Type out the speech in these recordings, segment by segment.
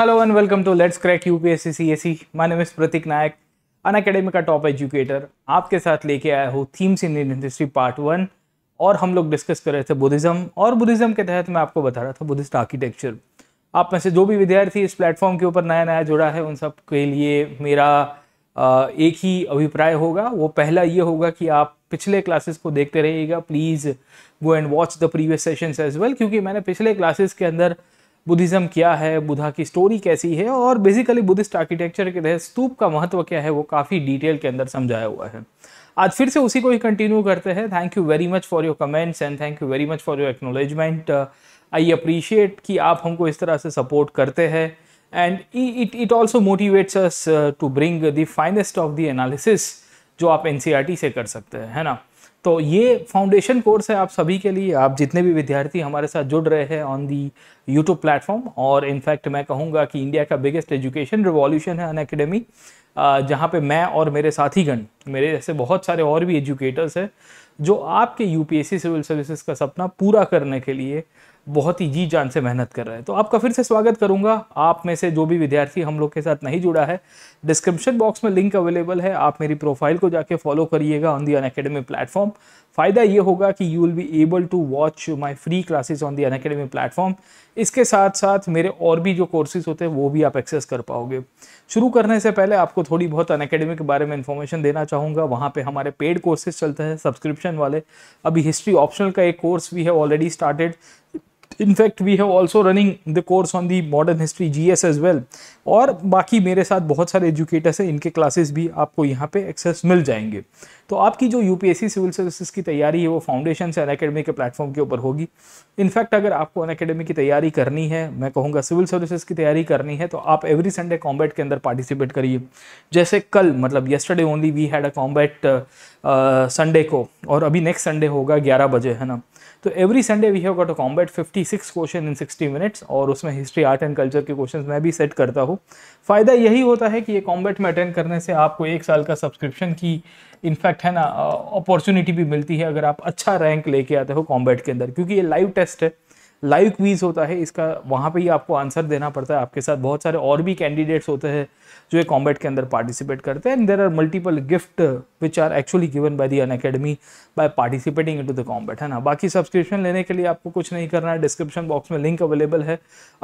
Hello Hello and welcome to Let's see UPSC my name is Prateek Nayak Unacademy का top educator आपके साथ लेके आया हूँ themes in Indian history part one और हम लोग डिस्कस कर रहे थे बुद्धिज्म और बुद्धिज्म के तहत मैं आपको बता रहा था बुद्धिस्ट आर्किटेक्चर आप में से जो भी विद्यार्थी इस प्लेटफॉर्म के ऊपर नया नया जुड़ा है उन सब के लिए मेरा एक ही अभिप्राय होगा वो पहला ये होगा कि आप पिछले क्लासेस को देखते रहिएगा please go and watch the previous sessions as well क्योंकि मैंने पिछले क्लासेस के अंदर बुद्धिज़्म क्या है बुधा की स्टोरी कैसी है और बेसिकली बुद्धिस्ट आर्किटेक्चर के तहत स्तूप का महत्व क्या है वो काफ़ी डिटेल के अंदर समझाया हुआ है आज फिर से उसी को ही कंटिन्यू करते हैं thank you very much for your comments and thank you very much for your acknowledgement I appreciate कि आप हमको इस तरह से सपोर्ट करते हैं and it it also motivates us to bring the finest of the analysis जो आप एन e से कर सकते हैं है ना तो ये फाउंडेशन कोर्स है आप सभी के लिए आप जितने भी विद्यार्थी हमारे साथ जुड़ रहे हैं ऑन दी यूट्यूब प्लेटफॉर्म और इनफैक्ट मैं कहूँगा कि इंडिया का बिगेस्ट एजुकेशन रिवॉल्यूशन है अन अकेडमी जहाँ पर मैं और मेरे साथीगण मेरे जैसे बहुत सारे और भी एजुकेटर्स हैं जो आपके यूपीएससी सिविल सर्विसेज का सपना पूरा करने के लिए बहुत ही जी जान से मेहनत कर रहे हैं तो आपका फिर से स्वागत करूंगा आप में से जो भी विद्यार्थी हम लोग के साथ नहीं जुड़ा है डिस्क्रिप्शन बॉक्स में लिंक अवेलेबल है आप मेरी प्रोफाइल को जाके फॉलो करिएगा on the Unacademy platform फ़ायदा ये होगा कि you will be able to watch my free classes on the Unacademy platform इसके साथ साथ मेरे और भी जो कोर्सेज होते हैं वो भी आप एक्सेस कर पाओगे शुरू करने से पहले आपको थोड़ी बहुत अन के बारे में इन्फॉर्मेशन देना चाहूँगा वहाँ पे हमारे पेड कोर्सेज चलते हैं सब्सक्रिप्शन वाले अभी हिस्ट्री ऑप्शनल का एक कोर्स भी है already started fact we have also running the course on the modern history G S as well और बाकी मेरे साथ बहुत सारे एजुकेटर्स हैं इनके क्लासेस भी आपको यहाँ पे एक्सेस मिल जाएंगे तो आपकी जो U P S C civil services की तैयारी है वो फाउंडेशन से अन के प्लेटफॉर्म के ऊपर होगी इनफैक्ट अगर आपको अन की तैयारी करनी है मैं कहूँगा सिविल सर्विसेज की तैयारी करनी है तो आप एवरी संडे कॉम्बैट के अंदर पार्टिसिपेट करिए जैसे कल मतलब yesterday only we had a combat Sunday को और अभी नेक्स्ट संडे होगा ग्यारह बजे है ना तो every Sunday we have got a combat 56 question in 60 minutes और उसमें हिस्ट्री आर्ट एंड कल्चर के क्वेश्चन मैं भी सेट करता हूँ फ़ायदा यही होता है कि ये कॉम्बैट में अटेंड करने से आपको एक साल का सब्सक्रिप्शन की इनफैक्ट है ना अपॉर्चुनिटी भी मिलती है अगर आप अच्छा रैंक लेके आते हो कॉम्बैट के अंदर क्योंकि ये लाइव टेस्ट है लाइव क्वीज होता है इसका वहाँ पे ही आपको आंसर देना पड़ता है आपके साथ बहुत सारे और भी कैंडिडेट्स होते हैं जो ये कॉम्बैट के अंदर पार्टिसिपेट करते हैं and there are multiple gift which are actually given by the Unacademy by participating in to the combat है ना बाकी सब्सक्रिप्शन लेने के लिए आपको कुछ नहीं करना है डिस्क्रिप्शन बॉक्स में लिंक अवेलेबल है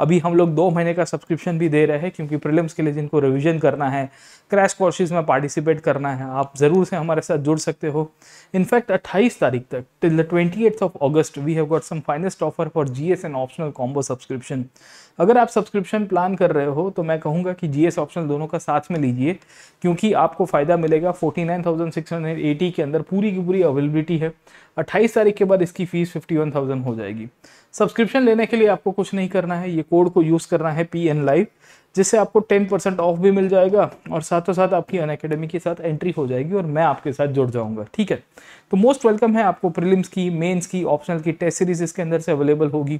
अभी हम लोग दो महीने का सब्सक्रिप्शन भी दे रहे हैं क्योंकि प्रिलिम्स के लिए जिनको रिविजन करना है क्रैश कोर्सेज में पार्टिसिपेट करना है आप ज़रूर से हमारे साथ जुड़ सकते हो इनफैक्ट अट्ठाईस तारीख तक till the twenty of August we have got some finest offer for G GS and optional combo subscription अगर आप सब्सक्रिप्शन प्लान कर रहे हो तो मैं कहूँगा कि जीएस ऑप्शनल दोनों का साथ में लीजिए क्योंकि आपको फ़ायदा मिलेगा 49,680 के अंदर पूरी की पूरी अवेलेबिलिटी है 28 तारीख के बाद इसकी फ़ीस 51,000 हो जाएगी सब्सक्रिप्शन लेने के लिए आपको कुछ नहीं करना है ये कोड को यूज़ करना है पी एन लाइव जिससे आपको टेन परसेंट ऑफ भी मिल जाएगा और साथों साथ आपकी अन अकेडमी के साथ एंट्री हो जाएगी और मैं आपके साथ जुड़ जाऊंगा ठीक है तो मोस्ट वेलकम है आपको प्रिलिम्स की मेंस की ऑप्शनल की टेस्ट सीरीज इसके अंदर से अवेलेबल होगी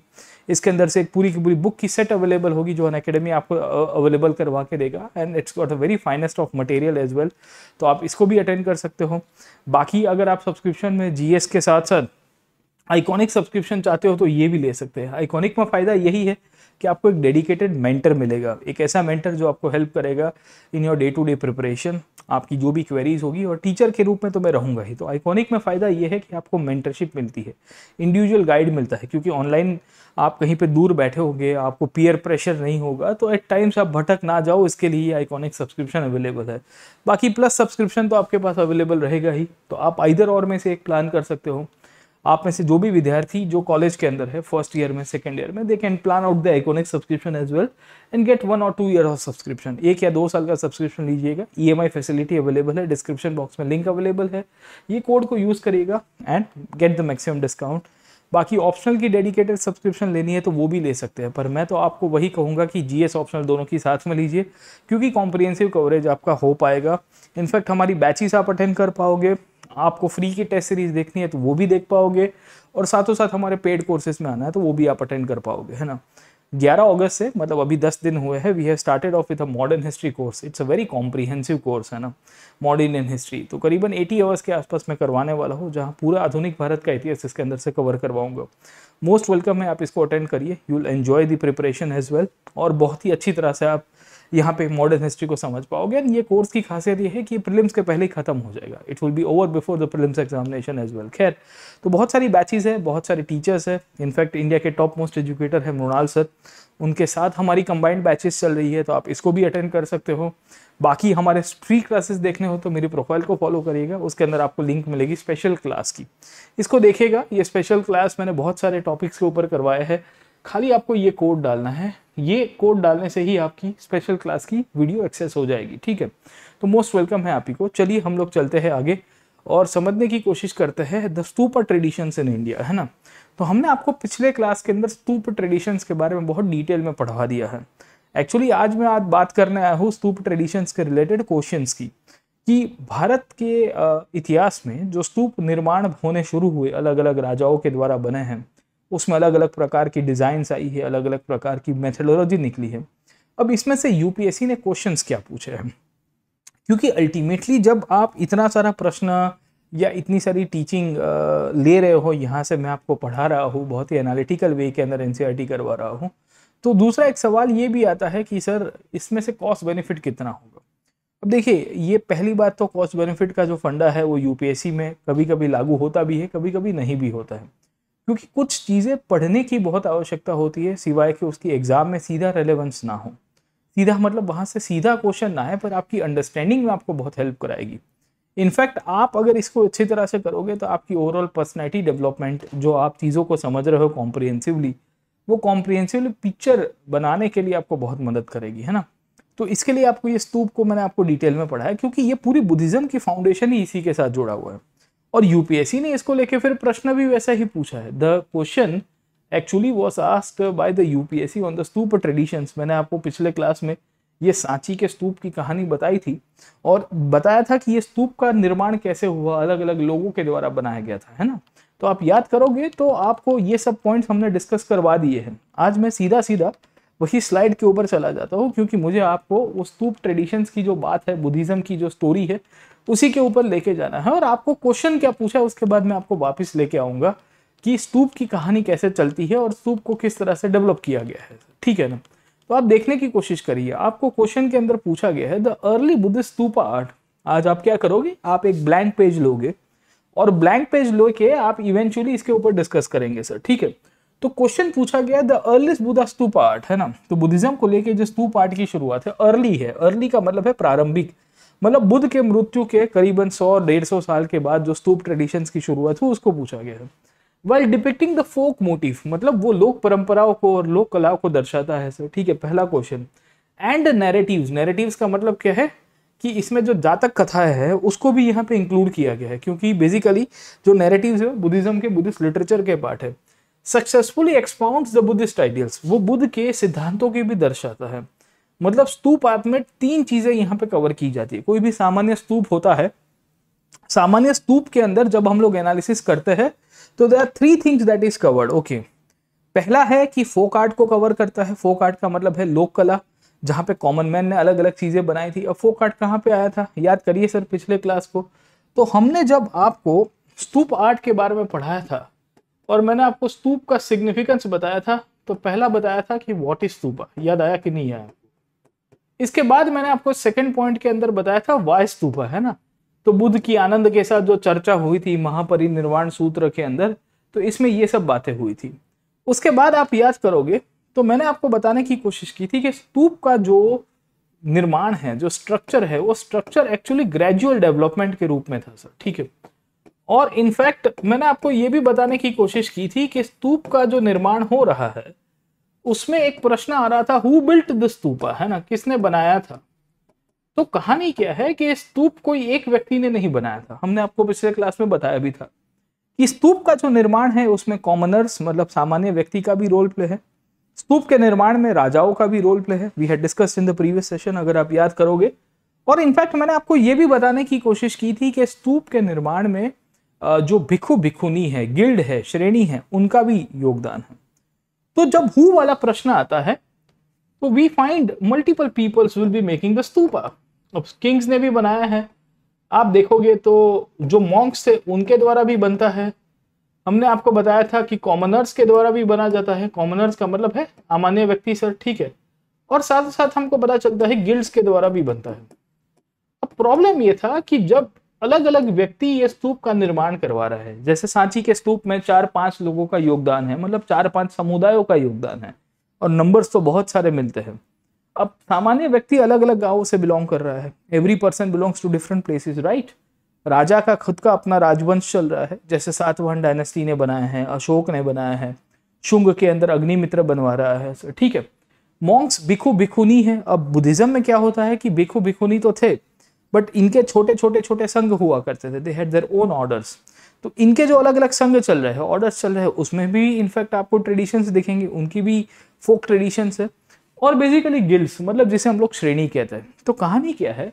इसके अंदर से एक पूरी की पूरी बुक की सेट अवेलेबल होगी जो अन अकेडमी आपको अवेलेबल करवा के देगा and it's got a very finest of material as well तो आप इसको भी अटेंड कर सकते हो बाकी अगर आप सब्सक्रिप्शन में जी के साथ साथ आइकॉनिक सब्सक्रिप्शन चाहते हो तो ये भी ले सकते हैं आइकॉनिक में फ़ायदा यही है कि आपको एक डेडिकेटेड मेंटर मिलेगा एक ऐसा मेंटर जो आपको हेल्प करेगा in your day to day preparation आपकी जो भी क्वेरीज होगी और टीचर के रूप में तो मैं रहूँगा ही तो आइकॉनिक में फ़ायदा ये है कि आपको मेंटरशिप मिलती है इंडिविजुअल गाइड मिलता है क्योंकि ऑनलाइन आप कहीं पर दूर बैठे होंगे आपको पीयर प्रेशर नहीं होगा तो एट टाइम्स आप भटक ना जाओ इसके लिए आइकॉनिक सब्सक्रिप्शन अवेलेबल है बाकी प्लस सब्सक्रिप्शन तो आपके पास अवेलेबल रहेगा ही तो आप इधर और में से एक प्लान कर सकते हो आप में से जो भी विद्यार्थी जो कॉलेज के अंदर है फर्स्ट ईयर में सेकेंड ईयर में they can plan out the iconic subscription as well and get one और टू ईयर ऑफ सब्सक्रिप्शन एक या दो साल का सब्सक्रिप्शन लीजिएगा ई फैसिलिटी अवेलेबल है डिस्क्रिप्शन बॉक्स में लिंक अवेलेबल है ये कोड को यूज़ करिएगा and get the maximum discount बाकी ऑप्शनल की डेडिकेटेड सब्सक्रिप्शन लेनी है तो वो भी ले सकते हैं पर मैं तो आपको वही कहूँगा कि जीएस ऑप्शनल दोनों की साथ में लीजिए क्योंकि कॉम्प्रिहेंसिव कवरेज आपका हो पाएगा इनफैक्ट हमारी बैचिस आप अटेंड कर पाओगे आपको फ्री की टेस्ट सीरीज देखनी है तो वो भी देख पाओगे और साथों साथ हमारे पेड कोर्सेज में आना है तो वो भी आप अटेंड कर पाओगे है ना 11 अगस्त से मतलब अभी 10 दिन हुए हैं we have started off with a modern history course it's a very comprehensive course है ना मॉडर्न इन हिस्ट्री तो करीबन 80 अवर्स के आसपास मैं करवाने वाला हूँ जहाँ पूरा आधुनिक भारत का इतिहास इसके अंदर से कवर करवाऊंगा मोस्ट वेलकम है आप इसको अटेंड करिए you will enjoy the preparation as well और बहुत ही अच्छी तरह से आप यहाँ पे मॉडर्न हिस्ट्री को समझ पाओगे एंड ये कोर्स की खासियत ये है कि प्रिलिम्स के पहले ही खत्म हो जाएगा it will be over before the prelims examination as well खैर तो बहुत सारी बैचेज है बहुत सारे टीचर्स है इनफैक्ट इंडिया के टॉप मोस्ट एजुकेटर है मृणाल सर उनके साथ हमारी कंबाइंड बैचेस चल रही है तो आप इसको भी अटेंड कर सकते हो बाकी हमारे फ्री क्लासेस देखने हो तो मेरी प्रोफाइल को फॉलो करिएगा उसके अंदर आपको लिंक मिलेगी स्पेशल क्लास की इसको देखेगा ये स्पेशल क्लास मैंने बहुत सारे टॉपिक्स के ऊपर करवाया है खाली आपको ये कोड डालना है ये कोड डालने से ही आपकी स्पेशल क्लास की वीडियो एक्सेस हो जाएगी ठीक है तो मोस्ट वेलकम है आप ही को चलिए हम लोग चलते हैं आगे और समझने की कोशिश करते हैं the stupa traditions in India है ना तो हमने आपको पिछले क्लास के अंदर स्तूप ट्रेडिशंस के बारे में बहुत डिटेल में पढ़वा दिया है एक्चुअली आज मैं आज बात करने आया हूँ स्तूप ट्रेडिशंस के रिलेटेड क्वेश्चन की कि भारत के इतिहास में जो स्तूप निर्माण होने शुरू हुए अलग अलग राजाओं के द्वारा बने हैं उसमें अलग अलग प्रकार की डिज़ाइंस आई है अलग अलग प्रकार की मेथडोलॉजी निकली है अब इसमें से यूपीएससी ने क्वेश्चंस क्या पूछे हैं क्योंकि अल्टीमेटली जब आप इतना सारा प्रश्न या इतनी सारी टीचिंग ले रहे हो यहाँ से मैं आपको पढ़ा रहा हूँ बहुत ही एनालिटिकल वे के अंदर एन e करवा रहा हूँ तो दूसरा एक सवाल ये भी आता है कि सर इसमें से कॉस्ट बेनिफिट कितना होगा अब देखिए ये पहली बात तो कॉस्ट बेनिफिट का जो फंडा है वो यूपीएससी में कभी कभी लागू होता भी है कभी कभी नहीं भी होता है क्योंकि कुछ चीज़ें पढ़ने की बहुत आवश्यकता होती है सिवाय कि उसकी एग्ज़ाम में सीधा रेलेवेंस ना हो सीधा मतलब वहाँ से सीधा क्वेश्चन ना है पर आपकी अंडरस्टैंडिंग में आपको बहुत हेल्प कराएगी इनफैक्ट आप अगर इसको अच्छी तरह से करोगे तो आपकी ओवरऑल पर्सनैलिटी डेवलपमेंट जो आप चीज़ों को समझ रहे हो कॉम्प्रिहेंसिवली वो कॉम्प्रिहेंसिवली पिक्चर बनाने के लिए आपको बहुत मदद करेगी है ना तो इसके लिए आपको ये स्तूप को मैंने आपको डिटेल में पढ़ा है क्योंकि ये पूरी बुद्धिज़्म की फाउंडेशन ही इसी के साथ जुड़ा हुआ है और यूपीएससी ने इसको लेके फिर प्रश्न भी वैसा ही पूछा है the question actually was ask by the UPSC on the stupa traditions मैंने आपको पिछले क्लास में ये सांची के स्तूप की कहानी बताई थी और बताया था कि ये स्तूप का निर्माण कैसे हुआ अलग अलग लोगों के द्वारा बनाया गया था है ना तो आप याद करोगे तो आपको ये सब पॉइंट्स हमने डिस्कस करवा दिए हैं आज मैं सीधा सीधा वही स्लाइड के ऊपर चला जाता हूँ क्योंकि मुझे आपको वो स्तूप ट्रेडिशंस की जो बात है बुद्धिज़्म की जो स्टोरी है उसी के ऊपर लेके जाना है और आपको क्वेश्चन क्या पूछा उसके बाद मैं आपको वापस लेके आऊँगा कि स्तूप की कहानी कैसे चलती है और स्तूप को किस तरह से डेवलप किया गया है ठीक है ना तो आप देखने की कोशिश करिए आपको क्वेश्चन के अंदर पूछा गया है the early Buddha stupa art आज आप क्या करोगे आप एक ब्लैंक पेज लोगे और ब्लैंक पेज लो के आप इवेंचुअली इसके ऊपर डिस्कस करेंगे सर ठीक है तो क्वेश्चन पूछा गया the earliest Buddha stupa art है ना तो बुद्धिज्म को लेके जो स्तूप आर्ट की शुरुआत है अर्ली है अर्ली का मतलब है प्रारंभिक मतलब बुद्ध के मृत्यु के करीबन सौ डेढ़ सौ साल के बाद जो स्तूप ट्रेडिशंस की शुरुआत हुई उसको पूछा गया है well depicting the folk motive मतलब वो लोक परंपराओं को और लोक कलाओं को दर्शाता है सर ठीक है पहला क्वेश्चन एंड नैरेटिव नैरेटिव का मतलब क्या है कि इसमें जो जातक कथाएं है उसको भी यहाँ पे इंक्लूड किया गया है क्योंकि बेसिकली जो नैरेटिव है बुद्धिज्म के बुद्धिस्ट लिटरेचर के पार्ट है successfully expound the Buddhist ideals वो बुद्ध के सिद्धांतों के भी दर्शाता है मतलब स्तूप आर्ट में तीन चीजें यहाँ पे कवर की जाती है कोई भी सामान्य स्तूप होता है सामान्य स्तूप के अंदर जब हम लोग एनालिसिस करते हैं तो they are three things that is covered okay पहला है कि फोक आर्ट को कवर करता है फोक आर्ट का मतलब है लोक कला जहाँ पे कॉमन मैन ने अलग अलग चीज़ें बनाई थी अब फोक आर्ट कहाँ पे आया था याद करिए सर पिछले क्लास को तो हमने जब आपको स्तूप आर्ट के बारे में पढ़ाया था और मैंने आपको स्तूप का सिग्निफिकेंस बताया था तो पहला बताया था कि वॉट इज स्तूप याद आया कि नहीं आया इसके बाद मैंने आपको सेकंड पॉइंट के अंदर बताया था वास्तूप है ना तो बुद्ध की आनंद के साथ जो चर्चा हुई थी महापरिनिर्वाण सूत्र के अंदर तो इसमें ये सब बातें हुई थी उसके बाद आप याद करोगे तो मैंने आपको बताने की कोशिश की थी कि स्तूप का जो निर्माण है जो स्ट्रक्चर है वो स्ट्रक्चर एक्चुअली ग्रेजुअल डेवलपमेंट के रूप में था सर ठीक है और इनफैक्ट मैंने आपको ये भी बताने की कोशिश की थी कि स्तूप का जो निर्माण हो रहा है उसमें एक प्रश्न आ रहा था हु बिल्ट द स्तूपा है ना किसने बनाया था तो कहानी क्या है कि स्तूप कोई एक व्यक्ति ने नहीं बनाया था हमने आपको पिछले क्लास में बताया भी था कि स्तूप का जो निर्माण है उसमें कॉमनर्स मतलब सामान्य व्यक्ति का भी रोल प्ले है स्तूप के निर्माण में राजाओं का भी रोल प्ले है we had discuss in the previous session अगर आप याद करोगे और इनफैक्ट मैंने आपको ये भी बताने की कोशिश की थी कि स्तूप के निर्माण में जो भिखु भिखुनी है गिल्ड है श्रेणी है उनका भी योगदान है तो जब हु वाला प्रश्न आता है तो we find multiple peoples will be making the stupa अब किंग्स ने भी बनाया है आप देखोगे तो जो मॉन्क्स थे उनके द्वारा भी बनता है हमने आपको बताया था कि कॉमनर्स के द्वारा भी बना जाता है कॉमनर्स का मतलब है अमान्य व्यक्ति सर ठीक है और साथ साथ हमको पता चलता है गिल्ड्स के द्वारा भी बनता है अब प्रॉब्लम ये था कि जब अलग अलग व्यक्ति ये स्तूप का निर्माण करवा रहा है जैसे सांची के स्तूप में चार पांच लोगों का योगदान है मतलब चार पांच समुदायों का योगदान है और नंबर्स तो बहुत सारे मिलते हैं अब सामान्य व्यक्ति अलग अलग गाँव से बिलोंग कर रहा है every person belongs to different places right राजा का खुद का अपना राजवंश चल रहा है जैसे सातवाहन डायनेस्टी ने बनाया है अशोक ने बनाया है शुंग के अंदर अग्निमित्र बनवा रहा है ठीक है मॉन्क्स भिखु भिखुनी है अब बुद्धिज्म में क्या होता है कि भिखु भिखुनी तो थे बट इनके छोटे छोटे छोटे संघ हुआ करते थे they had their own orders तो इनके जो अलग अलग संघ चल रहे हैं ऑर्डर्स चल रहे हैं उसमें भी इनफैक्ट आपको ट्रेडिशंस दिखेंगे उनकी भी फोक ट्रेडिशंस है और बेसिकली गिल्ड्स मतलब जिसे हम लोग श्रेणी कहते हैं तो कहानी क्या है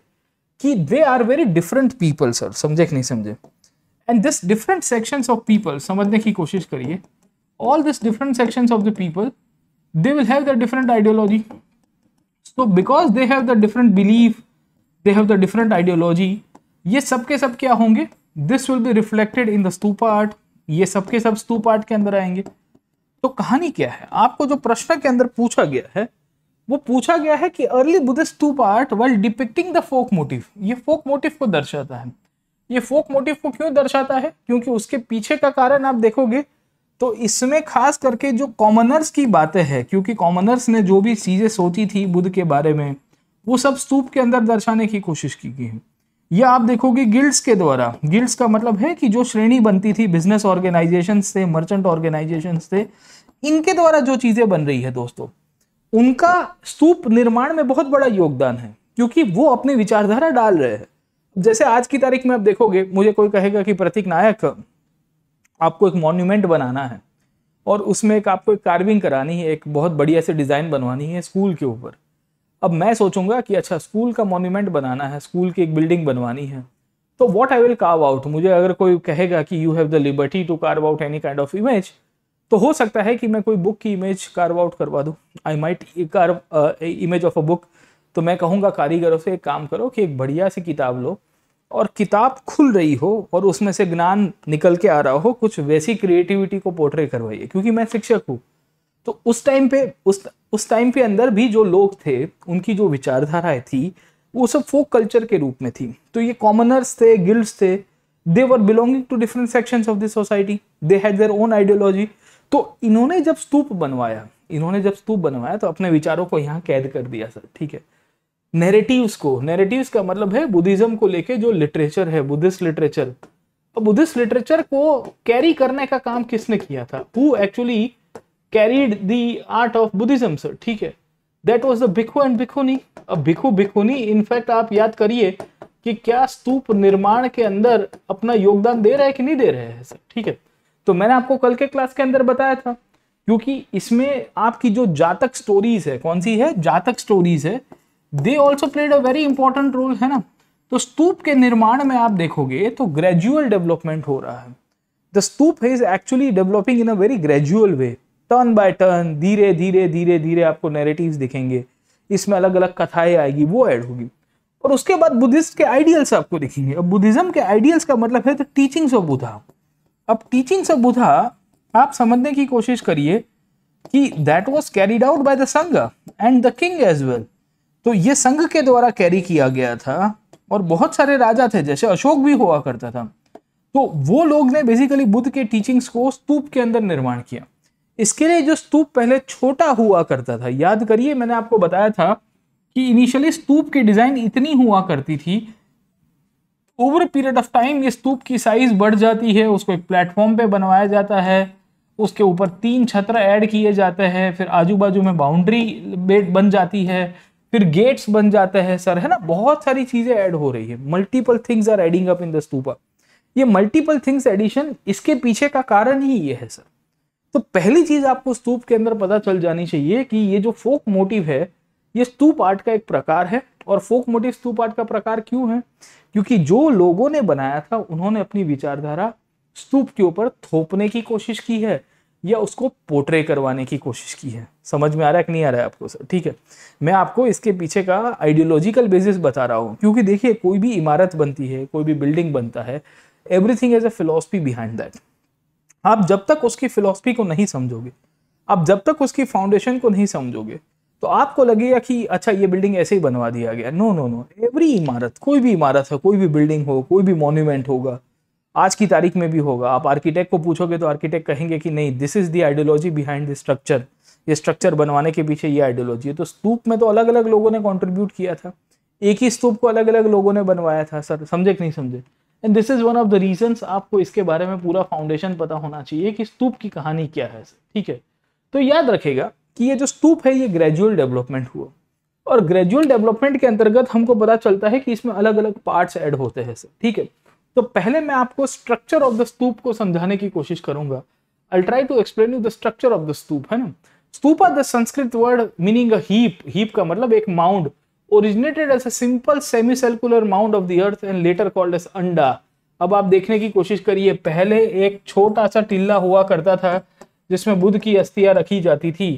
कि they are very different people sir समझे कि नहीं समझे and this different sections of people समझने की कोशिश करिए all this different sections of the people they will have the different ideology so because they have the different belief they have the different ideology ये सब के सब क्या होंगे this will be reflected in the stupa art ये सब के सब स्तूप आर्ट के अंदर आएंगे तो कहानी क्या है आपको जो प्रश्न के अंदर पूछा गया है वो पूछा गया है कि early Buddhist stupa art well depicting the folk motive ये फोक मोटिव को दर्शाता है ये फोक मोटिव को क्यों दर्शाता है क्योंकि उसके पीछे का कारण आप देखोगे तो इसमें खास करके जो कॉमनर्स की बातें हैं क्योंकि कॉमनर्स ने जो भी चीज़ें सोची थी बुद्ध के बारे में वो सब स्तूप के अंदर दर्शाने की कोशिश की गई है या आप देखोगे गिल्ड्स के द्वारा गिल्ड्स का मतलब है कि जो श्रेणी बनती थी बिजनेस ऑर्गेनाइजेशन थे मर्चेंट ऑर्गेनाइजेशन थे इनके द्वारा जो चीज़ें बन रही है दोस्तों उनका स्तूप निर्माण में बहुत बड़ा योगदान है क्योंकि वो अपनी विचारधारा डाल रहे हैं जैसे आज की तारीख में आप देखोगे मुझे कोई कहेगा कि प्रतीक नायक आपको एक मॉन्यूमेंट बनाना है और उसमें एक आपको एक कार्विंग करानी है एक बहुत बढ़िया से डिज़ाइन बनवानी है स्कूल के ऊपर अब मैं सोचूंगा कि अच्छा स्कूल का मोन्यूमेंट बनाना है स्कूल की एक बिल्डिंग बनवानी है तो what I will carve out मुझे अगर कोई कहेगा कि you have the liberty to carve out any kind of image तो हो सकता है कि मैं कोई बुक की इमेज कार्व आउट करवा दूँ I might carve image of a book तो मैं कहूँगा कारीगरों से एक काम करो कि एक बढ़िया सी किताब लो और किताब खुल रही हो और उसमें से ज्ञान निकल के आ रहा हो कुछ वैसी क्रिएटिविटी को पोर्ट्रे करवाइए क्योंकि मैं शिक्षक हूँ तो उस टाइम पे उस उस टाइम पे अंदर भी जो लोग थे उनकी जो विचारधाराएं थी वो सब फोक कल्चर के रूप में थी तो ये कॉमनर्स थे गिल्ड्स थे they were belonging to different sections of the society they had their own ideology तो इन्होंने जब स्तूप बनवाया इन्होंने जब स्तूप बनवाया तो अपने विचारों को यहाँ कैद कर दिया सर ठीक है नेरेटिवस को नेरेटिवस का मतलब है बुद्धिज्म को लेके जो लिटरेचर है बुद्धिस्ट लिटरेचर अब बुद्धिस्ट लिटरेचर को कैरी करने का काम किसने किया था वो actually carried the art of Buddhism sir ठीक है that was the bhikkhu and bhikkhuni अब भिखु भिखोनी इनफैक्ट आप याद करिए कि क्या स्तूप निर्माण के अंदर अपना योगदान दे रहा है कि नहीं दे रहे हैं सर ठीक है तो मैंने आपको कल के क्लास के अंदर बताया था क्योंकि इसमें आपकी जो जातक स्टोरीज है कौन सी है जातक स्टोरीज है they also played a very important role है ना तो स्तूप के निर्माण में आप देखोगे तो ग्रेजुअल डेवलपमेंट हो रहा है the stupa is actually developing in a very gradual way turn by turn धीरे धीरे धीरे धीरे आपको नेरेटिव दिखेंगे इसमें अलग अलग कथाएं आएगी वो ऐड होगी और उसके बाद बुद्धिस्ट के आइडियल्स आपको दिखेंगे अब बुद्धिज्म के आइडियल्स का मतलब है तो टीचिंग्स ऑफ बुधा अब टीचिंग्स ऑफ बुधा आप समझने की कोशिश करिए कि that was carried out by the Sangha and the king as well तो ये संघ के द्वारा कैरी किया गया था और बहुत सारे राजा थे जैसे अशोक भी हुआ करता था तो वो लोग ने बेसिकली बुद्ध के टीचिंग्स को स्तूप के अंदर निर्माण किया इसके लिए जो स्तूप पहले छोटा हुआ करता था याद करिए मैंने आपको बताया था कि इनिशियली स्तूप की डिजाइन इतनी हुआ करती थी ओवर पीरियड ऑफ टाइम ये स्तूप की साइज बढ़ जाती है उसको एक प्लेटफॉर्म पे बनवाया जाता है उसके ऊपर तीन छत्र ऐड किए जाते हैं फिर आजू बाजू में बाउंड्री बेट बन जाती है फिर गेट्स बन जाते हैं सर है ना बहुत सारी चीज़ें ऐड हो रही है multiple things are adding up in the stupa ये मल्टीपल थिंग्स एडिशन इसके पीछे का कारण ही ये है सर तो पहली चीज आपको स्तूप के अंदर पता चल जानी चाहिए कि ये जो फोक मोटिव है ये स्तूप आर्ट का एक प्रकार है और फोक मोटिव स्तूप आर्ट का प्रकार क्यों है क्योंकि जो लोगों ने बनाया था उन्होंने अपनी विचारधारा स्तूप के ऊपर थोपने की कोशिश की है या उसको पोर्ट्रे करवाने की कोशिश की है समझ में आ रहा है कि नहीं आ रहा है आपको सर ठीक है मैं आपको इसके पीछे का आइडियोलॉजिकल बेसिस बता रहा हूँ क्योंकि देखिए कोई भी इमारत बनती है कोई भी बिल्डिंग बनता है everything as a philosophy behind that आप जब तक उसकी फिलोसफी को नहीं समझोगे आप जब तक उसकी फाउंडेशन को नहीं समझोगे तो आपको लगेगा कि अच्छा ये बिल्डिंग ऐसे ही बनवा दिया गया नो नो नो एवरी इमारत कोई भी इमारत हो कोई भी बिल्डिंग हो कोई भी मोन्यूमेंट होगा आज की तारीख में भी होगा आप आर्किटेक्ट को पूछोगे तो आर्किटेक्ट कहेंगे कि नहीं this is the ideology behind the structure ये स्ट्रक्चर बनवाने के पीछे ये आइडियोलॉजी है तो स्तूप में तो अलग अलग लोगों ने कॉन्ट्रीब्यूट किया था एक ही स्तूप को अलग अलग लोगों ने बनवाया था सर समझे कि नहीं समझे and this is one of the reasons आपको इसके बारे में पूरा फाउंडेशन पता होना चाहिए कि स्तूप की कहानी क्या है ठीक है तो याद रखेगा कि ये जो स्तूप है ये ग्रेजुअल डेवलपमेंट हुआ और ग्रेजुअल डेवलपमेंट के अंतर्गत हमको पता चलता है कि इसमें अलग अलग पार्ट्स ऐड होते हैं सर ठीक है तो पहले मैं आपको स्ट्रक्चर ऑफ द स्तूप को समझाने की कोशिश करूंगा I try to explain you the structure of the stupa है ना are the Sanskrit word meaning a heap heap का मतलब एक mound originated a simple semi circular mound of the earth and later called as anda अब आप देखने की कोशिश करिए पहले एक छोटा सा टिल्ला हुआ करता था जिसमें बुद्ध की अस्थियां रखी जाती थी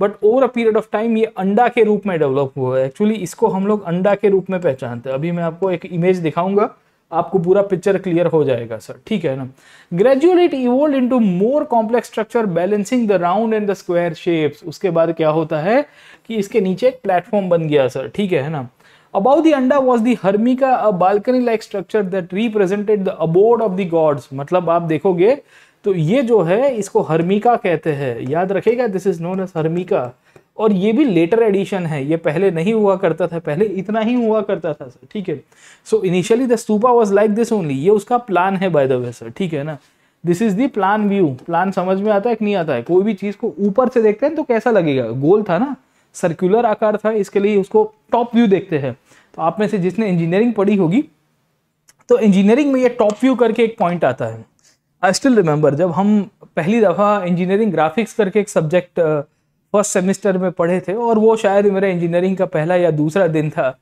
but over a period of time ये अंडा के रूप में डेवलप हुआ है एक्चुअली इसको हम लोग अंडा के रूप में पहचानते हैं अभी मैं आपको एक इमेज दिखाऊंगा आपको पूरा पिक्चर क्लियर हो जाएगा सर ठीक है ना gradual it evolve into more complex structure balancing the round and the square shapes उसके बाद क्या होता है कि इसके नीचे एक प्लेटफॉर्म बन गया सर ठीक है ना above the anda was the harmika a balcony like structure that represented the abode of the gods मतलब आप देखोगे तो ये जो है इसको हर्मिका कहते हैं याद रखेगा this is known as harmika और ये भी लेटर एडिशन है ये पहले नहीं हुआ करता था पहले इतना ही हुआ करता था सर ठीक है so initially the stupa was like this only ये उसका प्लान है बाय द वे सर ठीक है ना this is the plan view plan समझ में आता है कि नहीं आता है कोई भी चीज़ को ऊपर से देखते हैं तो कैसा लगेगा गोल था ना सर्कुलर आकार था इसके लिए उसको टॉप व्यू देखते हैं तो आप में से जिसने इंजीनियरिंग पढ़ी होगी तो इंजीनियरिंग में ये टॉप व्यू करके एक पॉइंट आता है आई स्टिल रिमेंबर जब हम पहली दफ़ा इंजीनियरिंग ग्राफिक्स करके एक सब्जेक्ट uh, फर्स्ट सेमेस्टर में पढ़े थे और वो शायद मेरा इंजीनियरिंग का पहला या दूसरा दिन था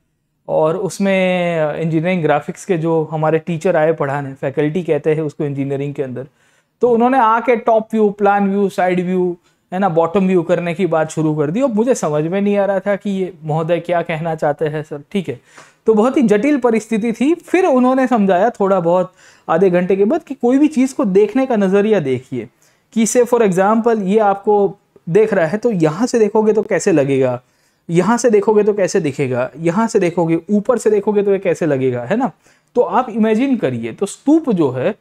और उसमें इंजीनियरिंग uh, ग्राफिक्स के जो हमारे टीचर आए पढ़ाने फैकल्टी कहते हैं उसको इंजीनियरिंग के अंदर तो उन्होंने आके top view plan view side view है ना बॉटम व्यू करने की बात शुरू कर दी और मुझे समझ में नहीं आ रहा था कि ये महोदय क्या कहना चाहते हैं सर ठीक है तो बहुत ही जटिल परिस्थिति थी फिर उन्होंने समझाया थोड़ा बहुत आधे घंटे के बाद कि कोई भी चीज़ को देखने का नज़रिया देखिए कि से फॉर एग्ज़ाम्पल ये आपको देख रहा है तो यहाँ से देखोगे तो कैसे लगेगा यहाँ से देखोगे तो कैसे दिखेगा यहाँ से देखोगे ऊपर से देखोगे तो ये कैसे लगेगा है ना तो आप इमेजिन करिए तो स्तूप जो है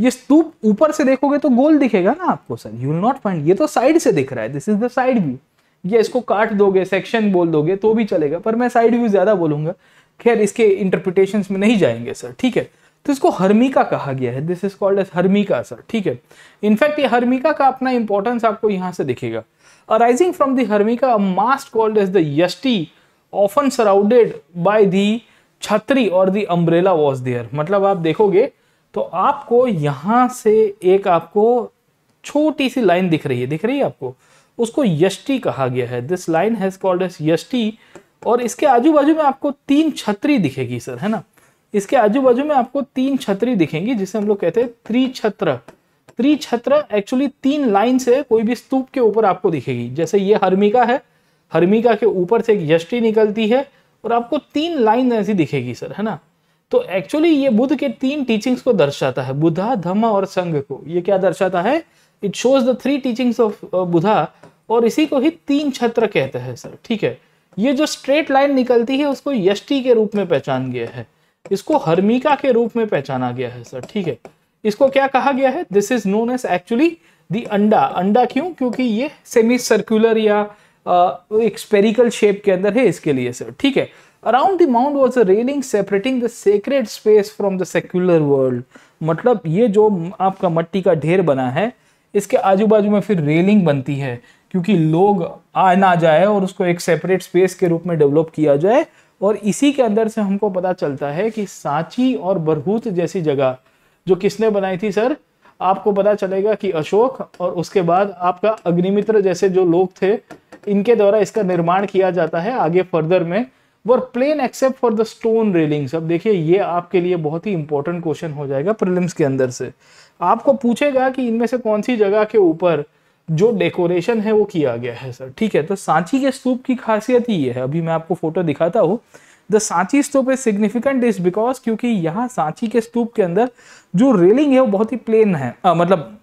ये स्तूप ऊपर से देखोगे तो गोल दिखेगा ना आपको sir you will not find ये तो साइड से दिख रहा है this is the side view ये इसको काट दोगे सेक्शन बोल दोगे तो भी चलेगा पर मैं साइड व्यू ज्यादा बोलूंगा खैर इसके इंटरप्रिटेशन में नहीं जाएंगे सर ठीक है तो इसको हर्मिका कहा गया है this is called as harmika sir ठीक है इनफैक्ट ये हर्मिका का अपना इंपॉर्टेंस आपको यहाँ से दिखेगा arising from the harmika mast called as the ऑफन सराउंडेड बाय दी छतरी और दी अम्ब्रेला वॉज देयर मतलब आप देखोगे तो आपको यहाँ से एक आपको छोटी सी लाइन दिख रही है दिख रही है आपको उसको यष्टी कहा गया है this line has called as yashti और इसके आजू बाजू में आपको तीन छतरी दिखेगी सर है ना इसके आजू बाजू में आपको तीन छतरी दिखेंगी जिसे हम लोग कहते हैं त्रिछत्र त्रिछत्र एक्चुअली तीन लाइन से कोई भी स्तूप के ऊपर आपको दिखेगी जैसे ये हर्मिका है हर्मिका के ऊपर से एक यष्टि निकलती है और आपको तीन लाइन ऐसी दिखेगी सर है ना तो एक्चुअली ये बुद्ध के तीन टीचिंग्स को दर्शाता है बुधा धम्म और संघ को ये क्या दर्शाता है it shows the three teachings of Buddha और इसी को ही तीन छत्र कहते हैं सर ठीक है ये जो स्ट्रेट लाइन निकलती है उसको यष्टि के रूप में पहचान गया है इसको हर्मिका के रूप में पहचाना गया है सर ठीक है इसको क्या कहा गया है this is known as actually the anda अंडा क्यों क्योंकि ये सेमी सर्कुलर या एक स्पेरिकल शेप के अंदर है इसके लिए सर ठीक है around the mound was a railing separating the sacred space from the secular world मतलब ये जो आपका मट्टी का ढेर बना है इसके आजू बाजू में फिर रेलिंग बनती है क्योंकि लोग आ ना जाए और उसको एक सेपरेट स्पेस के रूप में डेवलप किया जाए और इसी के अंदर से हमको पता चलता है कि सांची और बरहूत जैसी जगह जो किसने बनाई थी सर आपको पता चलेगा कि अशोक और उसके बाद आपका अग्निमित्र जैसे जो लोग थे इनके द्वारा इसका निर्माण किया जाता है आगे फर्दर में were plain except for the stone railings अब देखिए ये आपके लिए बहुत ही इंपॉर्टेंट क्वेश्चन हो जाएगा प्रिलिम्स के अंदर से आपको पूछेगा कि इनमें से कौन सी जगह के ऊपर जो डेकोरेशन है वो किया गया है सर ठीक है तो सांची के स्तूप की खासियत ही ये है अभी मैं आपको फोटो दिखाता हूँ the Sanchi stupa is significant is because क्योंकि यहाँ सांची के स्तूप के अंदर जो रेलिंग है वो बहुत ही प्लेन है आ, मतलब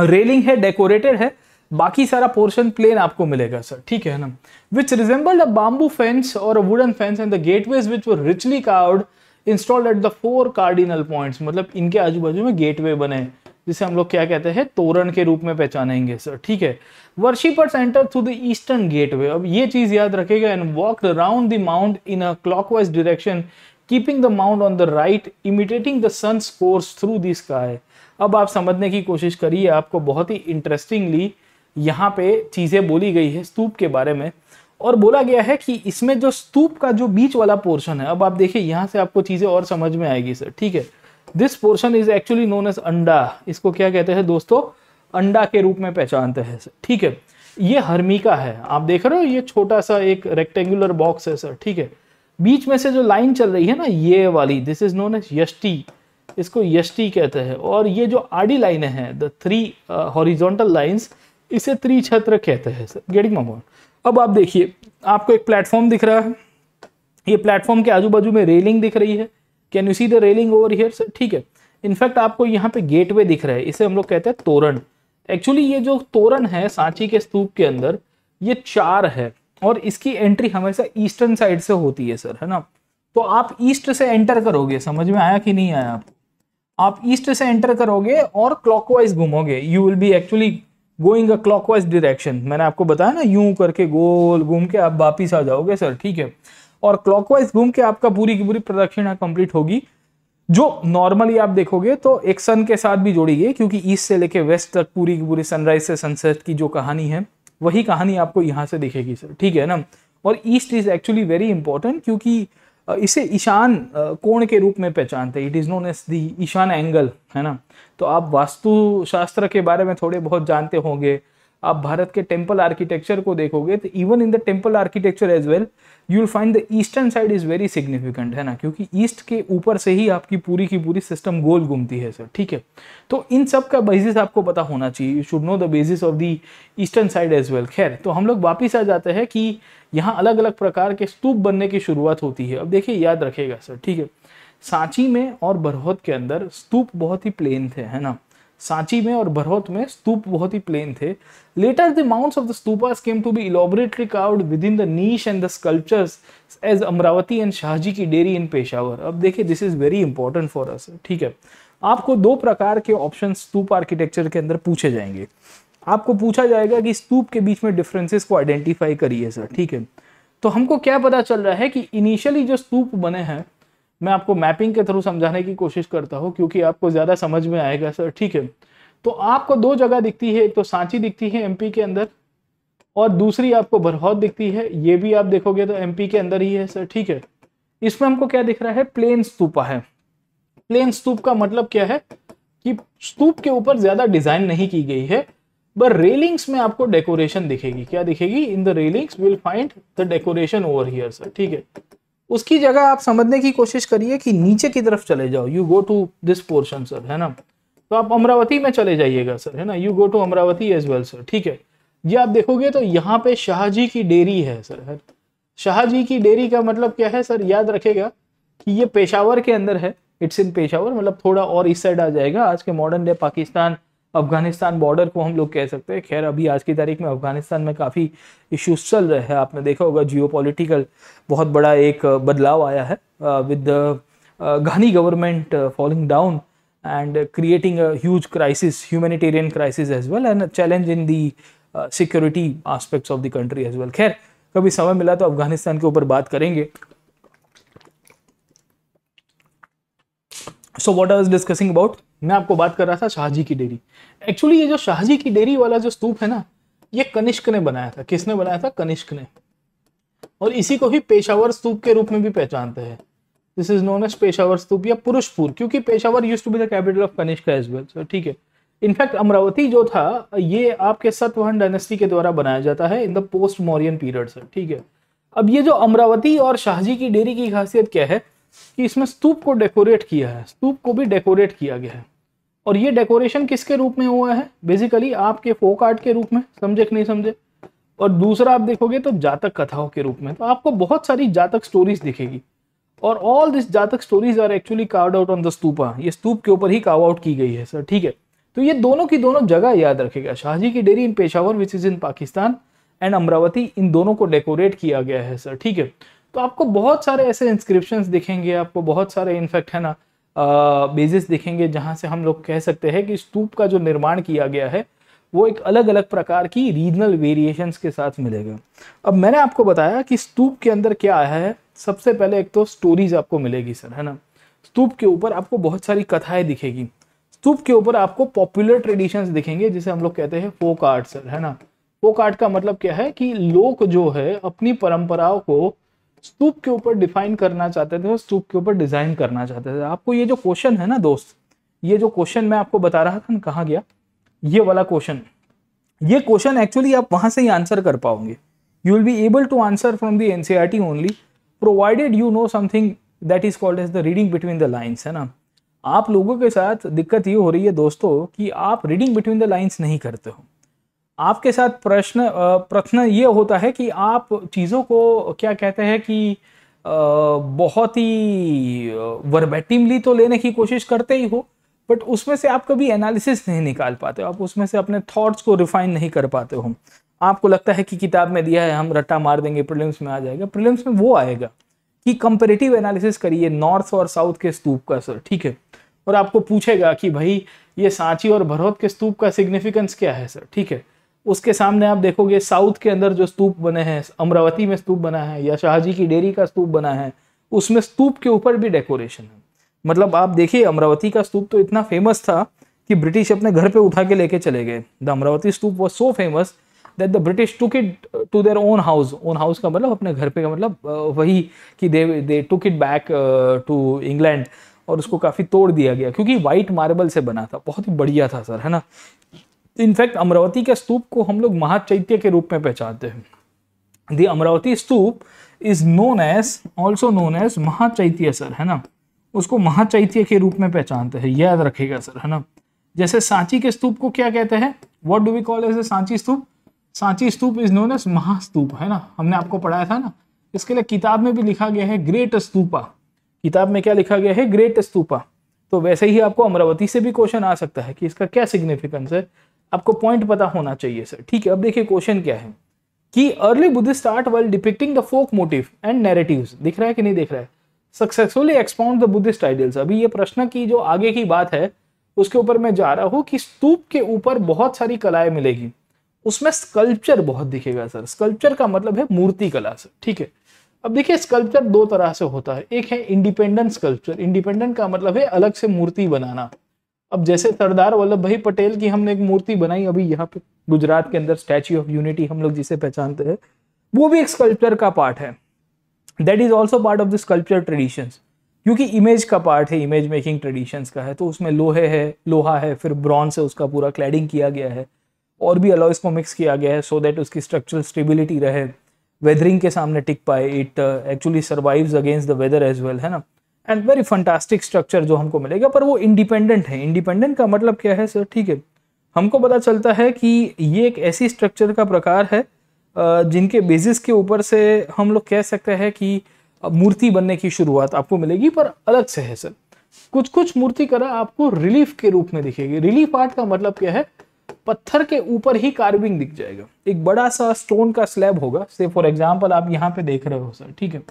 रेलिंग है डेकोरेटेड है बाकी सारा पोर्शन प्लेन आपको मिलेगा सर ठीक है ना which resemble the bamboo fence और wooden fence and the ways which were richly carved installed at the four cardinal points मतलब इनके आजू बाजू में गेटवे बने हैं जिसे हम लोग क्या कहते हैं तोरण के रूप में पहचानेंगे सर ठीक है worshippers enter through the eastern gateway अब ये चीज याद रखेगा and walk round the mound in a clockwise direction keeping the mound on the right imitating the sun course through this sky अब आप समझने की कोशिश करिए आपको बहुत ही इंटरेस्टिंगली यहाँ पे चीजें बोली गई है स्तूप के बारे में और बोला गया है कि इसमें जो स्तूप का जो बीच वाला पोर्शन है अब आप देखिए यहाँ से आपको चीजें और समझ में आएगी सर ठीक है this portion is actually known as anda इसको क्या कहते हैं दोस्तों अंडा के रूप में पहचानते हैं ठीक है ये हर्मिका है आप देख रहे हो ये छोटा सा एक रेक्टेंगुलर बॉक्स है सर ठीक है बीच में से जो लाइन चल रही है ना ये वाली this is known as yashti इसको यष्टी कहते हैं और ये जो आड़ी लाइने हैं द थ्री हॉरिजोंटल लाइन्स इसे त्रिछत्र कहते हैं सर गेटिंग माई अब आप देखिए आपको एक प्लेटफॉर्म दिख रहा है ये प्लेटफॉर्म के आजू बाजू में रेलिंग दिख रही है can you see the railing over here sir ठीक है इनफैक्ट आपको यहाँ पे गेटवे दिख रहा है इसे हम लोग कहते हैं तोरण एक्चुअली ये जो तोरण है सांची के स्तूप के अंदर ये चार है और इसकी एंट्री हमेशा ईस्टर्न साइड से होती है सर है ना तो आप ईस्ट से एंटर करोगे समझ में आया कि नहीं आया आपको आप ईस्ट से एंटर करोगे और क्लॉकवाइज घूमोगे you will be actually going a clockwise direction मैंने आपको बताया ना यूं करके गोल घूम के आप वापिस आ जाओगे सर ठीक है और क्लॉकवाइज घूम के आपका पूरी की पूरी प्रदक्षिणा कंप्लीट होगी जो नॉर्मली आप देखोगे तो एक सन के साथ भी जोड़ी गई क्योंकि ईस्ट से लेके वेस्ट तक पूरी की पूरी सनराइज से सनसेट की जो कहानी है वही कहानी आपको यहाँ से दिखेगी सर ठीक है ना और east is actually very important क्योंकि इसे ईशान कोण के रूप में पहचानते हैं it is known as the Ishan angle है ना तो आप वास्तुशास्त्र के बारे में थोड़े बहुत जानते होंगे आप भारत के टेम्पल आर्किटेक्चर को देखोगे तो even in the temple architecture as well you will find the eastern side is very significant है ना क्योंकि ईस्ट के ऊपर से ही आपकी पूरी की पूरी सिस्टम गोल घूमती है सर ठीक है तो इन सब का बेसिस आपको पता होना चाहिए you should know the basis of the eastern side as well खैर तो हम लोग वापिस आ जाते हैं कि यहाँ अलग अलग प्रकार के स्तूप बनने की शुरुआत होती है अब देखिए याद रखेगा सर ठीक है सांची में और बरहोत के अंदर स्तूप बहुत ही प्लेन थे है ना सांची में और भरोत में स्तूप बहुत ही प्लेन थे later the mounds of the stupas came to be elaborately carved with in the niche and the sculptures as Amaravati and Shahji ki Dheri in Peshawar अब देखिए this is very important for us ठीक है आपको दो प्रकार के ऑप्शन स्तूप आर्किटेक्चर के अंदर पूछे जाएंगे आपको पूछा जाएगा कि स्तूप के बीच में डिफरेंसेस को आइडेंटिफाई करिए सर ठीक है तो हमको क्या पता चल रहा है कि इनिशियली जो स्तूप बने हैं मैं आपको मैपिंग के थ्रू समझाने की कोशिश करता हूँ क्योंकि आपको ज़्यादा समझ में आएगा सर ठीक है तो आपको दो जगह दिखती है एक तो सांची दिखती है एमपी के अंदर और दूसरी आपको बरहौत दिखती है ये भी आप देखोगे तो एमपी के अंदर ही है सर ठीक है इसमें हमको क्या दिख रहा है प्लेन स्तूपा है प्लेन स्तूप का मतलब क्या है कि स्तूप के ऊपर ज्यादा डिजाइन नहीं की गई है बट रेलिंग्स में आपको डेकोरेशन दिखेगी क्या दिखेगी in the railings will find the decoration over here sir ठीक है उसकी जगह आप समझने की कोशिश करिए कि नीचे की तरफ चले जाओ you go to this portion sir है ना तो आप अमरावती में चले जाइएगा सर है ना you go to Amaravati as well sir ठीक है ये आप देखोगे तो यहाँ पे शाहजी की डेयरी है सर है शाहजी की डेरी का मतलब क्या है सर याद रखेगा कि ये पेशावर के अंदर है इट्स इन पेशावर मतलब थोड़ा और इस साइड आ जाएगा आज के modern day Pakistan Afghanistan border को हम लोग कह सकते हैं खैर अभी आज की तारीख में अफगानिस्तान में काफ़ी इश्यूज चल रहे हैं आपने देखा होगा जियो बहुत बड़ा एक बदलाव आया है with Ghani government falling down and creating a crisis crisis, crisis as well and challenge in the security aspects of the country as well खैर कभी समय मिला तो अफगानिस्तान के ऊपर बात करेंगे so what are discussing about मैं आपको बात कर रहा था शाहजी की डेरी एक्चुअली ये जो शाहजी की डेरी वाला जो स्तूप है ना ये कनिष्क ने बनाया था किसने बनाया था कनिष्क ने और इसी को ही पेशावर स्तूप के रूप में भी पहचानते हैं this is known as Peshawar stupa या पुरुषपुर क्योंकि Peshawar use to be the capital of Kanishka as well so ठीक है इनफैक्ट अमरावती जो था ये आपके सतवहन डायनेस्टी के द्वारा बनाया जाता है in the post Mauryan period sir ठीक है अब ये जो अमरावती और शाहजी की डेरी की खासियत क्या है कि इसमें स्तूप को डेकोरेट किया है स्तूप को भी डेकोरेट किया गया है और ये डेकोरेशन किसके रूप में हुआ है बेसिकली आपके फोक आर्ट के रूप में समझे कि नहीं समझे और दूसरा आप देखोगे तो जातक कथाओं के रूप में तो आपको बहुत सारी जातक स्टोरीज दिखेगी और all this Jataka stories are actually carved out on the stupa ये स्तूप के ऊपर ही काव आउट की गई है सर ठीक है तो ये दोनों की दोनों जगह याद रखेगा Shahji ki Dheri in Peshawar which is in Pakistan and Amaravati in दोनों को डेकोरेट किया गया है सर ठीक है तो आपको बहुत सारे ऐसे इंस्क्रिप्शन दिखेंगे आपको बहुत सारे इनफैक्ट है ना बेसिस देखेंगे जहाँ से हम लोग कह सकते हैं कि स्तूप का जो निर्माण किया गया है वो एक अलग अलग प्रकार की रीजनल वेरिएशंस के साथ मिलेगा अब मैंने आपको बताया कि स्तूप के अंदर क्या आया है सबसे पहले एक तो स्टोरीज आपको मिलेगी सर है ना स्तूप के ऊपर आपको बहुत सारी कथाएं दिखेगी स्तूप के ऊपर आपको पॉपुलर ट्रेडिशंस दिखेंगे जिसे हम लोग कहते हैं फोक आर्ट सर है ना फोक आर्ट का मतलब क्या है कि लोग जो है अपनी परंपराओं को स्तूप के ऊपर डिफाइन करना चाहते थे और स्तूप के ऊपर डिजाइन करना चाहते थे आपको ये जो क्वेश्चन है ना दोस्त ये जो क्वेश्चन मैं आपको बता रहा था ना कहा गया ये वाला क्वेश्चन ये क्वेश्चन एक्चुअली आप वहां से ही आंसर कर पाओगे you will be able to answer from the NCERT only provided you know something that is called as the reading between the lines है ना आप लोगों के साथ दिक्कत ये हो रही है दोस्तों कि आप रीडिंग बिटवीन द लाइन्स नहीं करते हो आपके साथ प्रश्न प्रश्न ये होता है कि आप चीज़ों को क्या कहते हैं कि बहुत ही वर्बेटिवली तो लेने की कोशिश करते ही हो बट उसमें से आप कभी एनालिसिस नहीं निकाल पाते हो आप उसमें से अपने थॉट्स को रिफाइन नहीं कर पाते हो आपको लगता है कि किताब में दिया है हम रट्टा मार देंगे प्रिलिम्स में आ जाएगा प्रिलिम्स में वो आएगा कि कंपेरेटिव एनालिसिस करिए नॉर्थ और साउथ के स्तूप का सर ठीक है और आपको पूछेगा कि भाई ये सांची और भरोत के स्तूप का सिग्निफिकेंस क्या है सर ठीक है उसके सामने आप देखोगे साउथ के अंदर जो स्तूप बने हैं अमरावती में स्तूप बना है या शाहजी की डेयरी का स्तूप बना है उसमें स्तूप के ऊपर भी डेकोरेशन है मतलब आप देखिए अमरावती का स्तूप तो इतना फेमस था कि ब्रिटिश अपने घर पे उठा के लेके चले गए the Amaravati stupa was so famous that the British took it to their own house own house का मतलब अपने घर पे का मतलब वही कि they they took it back to England और उसको काफ़ी तोड़ दिया गया क्योंकि वाइट मार्बल से बना था बहुत ही बढ़िया था सर है ना इनफैक्ट अमरावती के स्तूप को हम लोग महाचैत्य के रूप में पहचानते हैं the Amaravati stupa is known as also known as Mahachaitya sir है ना उसको महाचैत्य के रूप में पहचानते हैं याद रखेगा सर है ना जैसे सांची के स्तूप को क्या कहते हैं what do we call as a Sanchi stupa Sanchi stupa is known as Mahastupa है ना हमने आपको पढ़ाया था ना इसके लिए किताब में भी लिखा गया है ग्रेट स्तूपा किताब में क्या लिखा गया है ग्रेट स्तूपा तो वैसे ही आपको अमरावती से भी क्वेश्चन आ सकता है कि इसका क्या सिग्निफिकेंस है आपको पॉइंट पता होना चाहिए सर ठीक है अब देखिए क्वेश्चन क्या है कि early Buddhist art well depicting the folk motif and narrative दिख रहा है कि नहीं दिख रहा है successfully expound the Buddhist ideals अभी ये प्रश्न की जो आगे की बात है उसके ऊपर मैं जा रहा हूँ कि स्तूप के ऊपर बहुत सारी कलाएं मिलेगी उसमें स्कल्पचर बहुत दिखेगा सर स्कल्पचर का मतलब है मूर्ति कला सर ठीक है अब देखिए स्कल्पचर दो तरह से होता है एक है इंडिपेंडेंट स्कल्पचर इंडिपेंडेंट का मतलब है अलग से मूर्ति बनाना अब जैसे सरदार वल्लभ भाई पटेल की हमने एक मूर्ति बनाई अभी यहाँ पे गुजरात के अंदर स्टैच्यू ऑफ यूनिटी हम लोग जिसे पहचानते हैं वो भी एक स्कल्पचर का पार्ट है that is also part of the sculpture traditions क्योंकि इमेज का पार्ट है इमेज मेकिंग ट्रेडिशंस का है तो उसमें लोहे है लोहा है फिर ब्रॉन्ज है उसका पूरा क्लैडिंग किया गया है और भी अलॉयस को मिक्स किया गया है सो so दैट उसकी स्ट्रक्चरल स्टेबिलिटी रहे वेदरिंग के सामने टिक पाए it actually survives against the weather as well है ना एंड वेरी फंटास्टिक स्ट्रक्चर जो हमको मिलेगा पर वो इंडिपेंडेंट है इंडिपेंडेंट का मतलब क्या है सर ठीक है हमको पता चलता है कि ये एक ऐसी स्ट्रक्चर का प्रकार है जिनके बेसिस के ऊपर से हम लोग कह सकते हैं कि मूर्ति बनने की शुरुआत आपको मिलेगी पर अलग से है सर कुछ कुछ मूर्ति करा आपको रिलीफ के रूप में दिखेगी रिलीफ आर्ट का मतलब क्या है पत्थर के ऊपर ही कार्विंग दिख जाएगा एक बड़ा सा स्टोन का स्लैब होगा से फॉर एग्जाम्पल आप यहाँ पे देख रहे हो सर ठीक है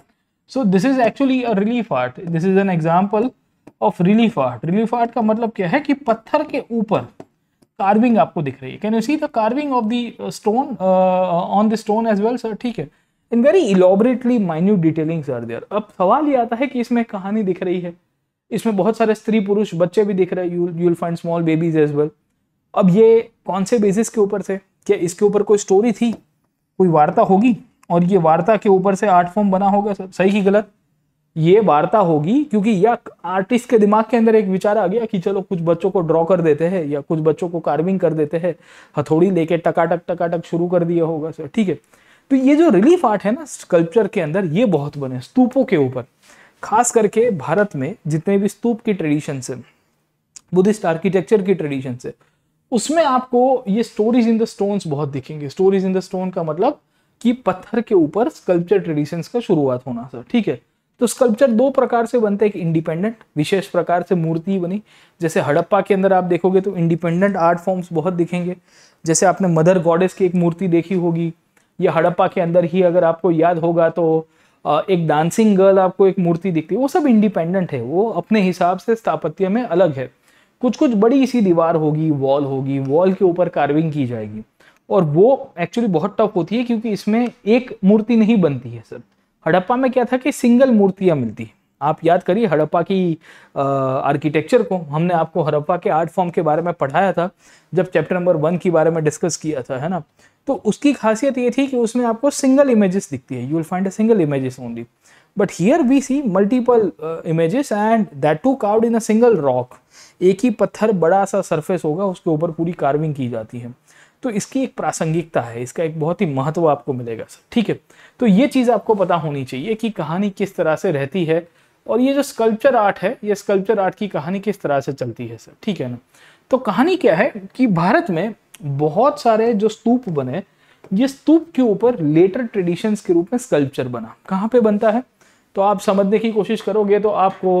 so this is actually a relief art this is an example of relief art relief art का मतलब क्या है कि पत्थर के ऊपर कार्विंग आपको दिख रही है can you see the carving of the stone on the stone as well sir ठीक है in very elaborately minute detailings are there अब सवाल ये आता है कि इसमें कहानी दिख रही है इसमें बहुत सारे स्त्री पुरुष बच्चे भी दिख रहे हैं you you'll find small babies as well अब ये कौन से बेसिस के ऊपर थे क्या इसके ऊपर कोई स्टोरी थी कोई वार्ता होगी और ये वार्ता के ऊपर से आर्ट फॉर्म बना होगा सर सही की गलत ये वार्ता होगी क्योंकि या आर्टिस्ट के दिमाग के अंदर एक विचार आ गया कि चलो कुछ बच्चों को ड्रॉ कर देते हैं या कुछ बच्चों को कार्विंग कर देते हैं हथौड़ी लेके टकाटक टकाटक शुरू कर दिया होगा सर ठीक है तो ये जो रिलीफ आर्ट है ना स्कल्पचर के अंदर ये बहुत बने स्तूपों के ऊपर खास करके भारत में जितने भी स्तूप की ट्रेडिशन से बुद्धिस्ट आर्किटेक्चर की ट्रेडिशन से उसमें आपको ये स्टोरीज इन द स्टोन्स बहुत दिखेंगे स्टोरीज इन द स्टोन का मतलब कि पत्थर के ऊपर स्कल्पचर ट्रेडिशंस का शुरुआत होना सर ठीक है तो स्कल्पचर दो प्रकार से बनते हैं एक इंडिपेंडेंट विशेष प्रकार से मूर्ति बनी जैसे हड़प्पा के अंदर आप देखोगे तो इंडिपेंडेंट आर्ट फॉर्म्स बहुत दिखेंगे जैसे आपने मदर गॉडेस की एक मूर्ति देखी होगी या हड़प्पा के अंदर ही अगर आपको याद होगा तो एक डांसिंग गर्ल आपको एक मूर्ति दिखती है वो सब इंडिपेंडेंट है वो अपने हिसाब से स्थापत्य में अलग है कुछ कुछ बड़ी सी दीवार होगी वॉल होगी वॉल के ऊपर कार्विंग की जाएगी और वो एक्चुअली बहुत टफ होती है क्योंकि इसमें एक मूर्ति नहीं बनती है सर हड़प्पा में क्या था कि सिंगल मूर्तियाँ मिलती हैं आप याद करिए हड़प्पा की आर्किटेक्चर को हमने आपको हड़प्पा के आर्ट फॉर्म के बारे में पढ़ाया था जब चैप्टर नंबर वन के बारे में डिस्कस किया था है ना तो उसकी खासियत ये थी कि उसमें आपको सिंगल इमेजेस दिखती है you will find a single images only but here we see multiple images and that too carved in a single rock एक ही पत्थर बड़ा सा सरफेस होगा उसके ऊपर पूरी कार्विंग की जाती है तो इसकी एक प्रासंगिकता है इसका एक बहुत ही महत्व आपको मिलेगा सर ठीक है तो ये चीज़ आपको पता होनी चाहिए कि कहानी किस तरह से रहती है और ये जो स्कल्पचर आर्ट है ये स्कल्पचर आर्ट की कहानी किस तरह से चलती है सर ठीक है ना तो कहानी क्या है कि भारत में बहुत सारे जो स्तूप बने ये स्तूप के ऊपर लेटर ट्रेडिशंस के रूप में स्कल्पचर बना कहाँ पे बनता है तो आप समझने की कोशिश करोगे तो आपको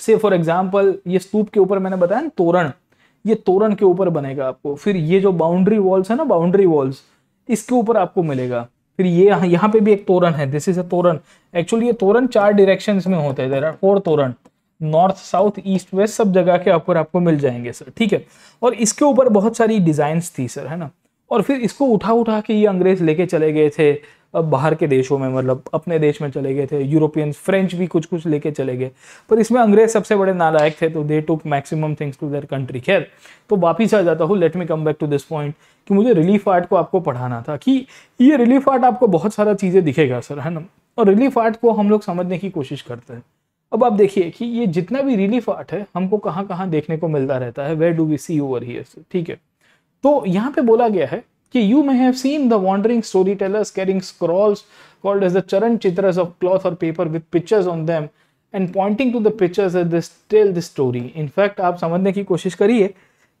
से फॉर एग्जाम्पल ये स्तूप के ऊपर मैंने बताया तोरण ये तोरण के ऊपर बनेगा आपको फिर ये जो बाउंड्री वॉल्स है ना बाउंड्री वॉल्स इसके ऊपर आपको मिलेगा फिर ये यहाँ पे भी एक तोरण है दिस इज अ तोरण एक्चुअली ये तोरण चार डिरेक्शन में होते हैं there four torana north south east west सब जगह के ऊपर आपको मिल जाएंगे सर ठीक है और इसके ऊपर बहुत सारी डिजाइन थी सर है ना और फिर इसको उठा उठा के ये अंग्रेज लेके चले गए थे बाहर के देशों में मतलब अपने देश में चले गए थे यूरोपियंस फ्रेंच भी कुछ कुछ लेके चले गए पर इसमें अंग्रेज सबसे बड़े नालायक थे तो they took maximum things to their country खैर तो वापिस आ जाता हूँ let me come back to this point कि मुझे रिलीफ आर्ट को आपको पढ़ाना था कि ये रिलीफ आर्ट आपको बहुत सारा चीज़ें दिखेगा सर है ना और रिलीफ आर्ट को हम लोग समझने की कोशिश करते हैं अब आप देखिए कि ये जितना भी रिलीफ आर्ट है हमको कहाँ कहाँ देखने को मिलता रहता है where do we see over here ठीक है तो यहाँ पे बोला गया है कि you may have seen the wandering storytellers carrying scrolls called as the charana chitras of cloth और paper with pictures on them and pointing to the pictures as this tell the story in fact आप समझने की कोशिश करिए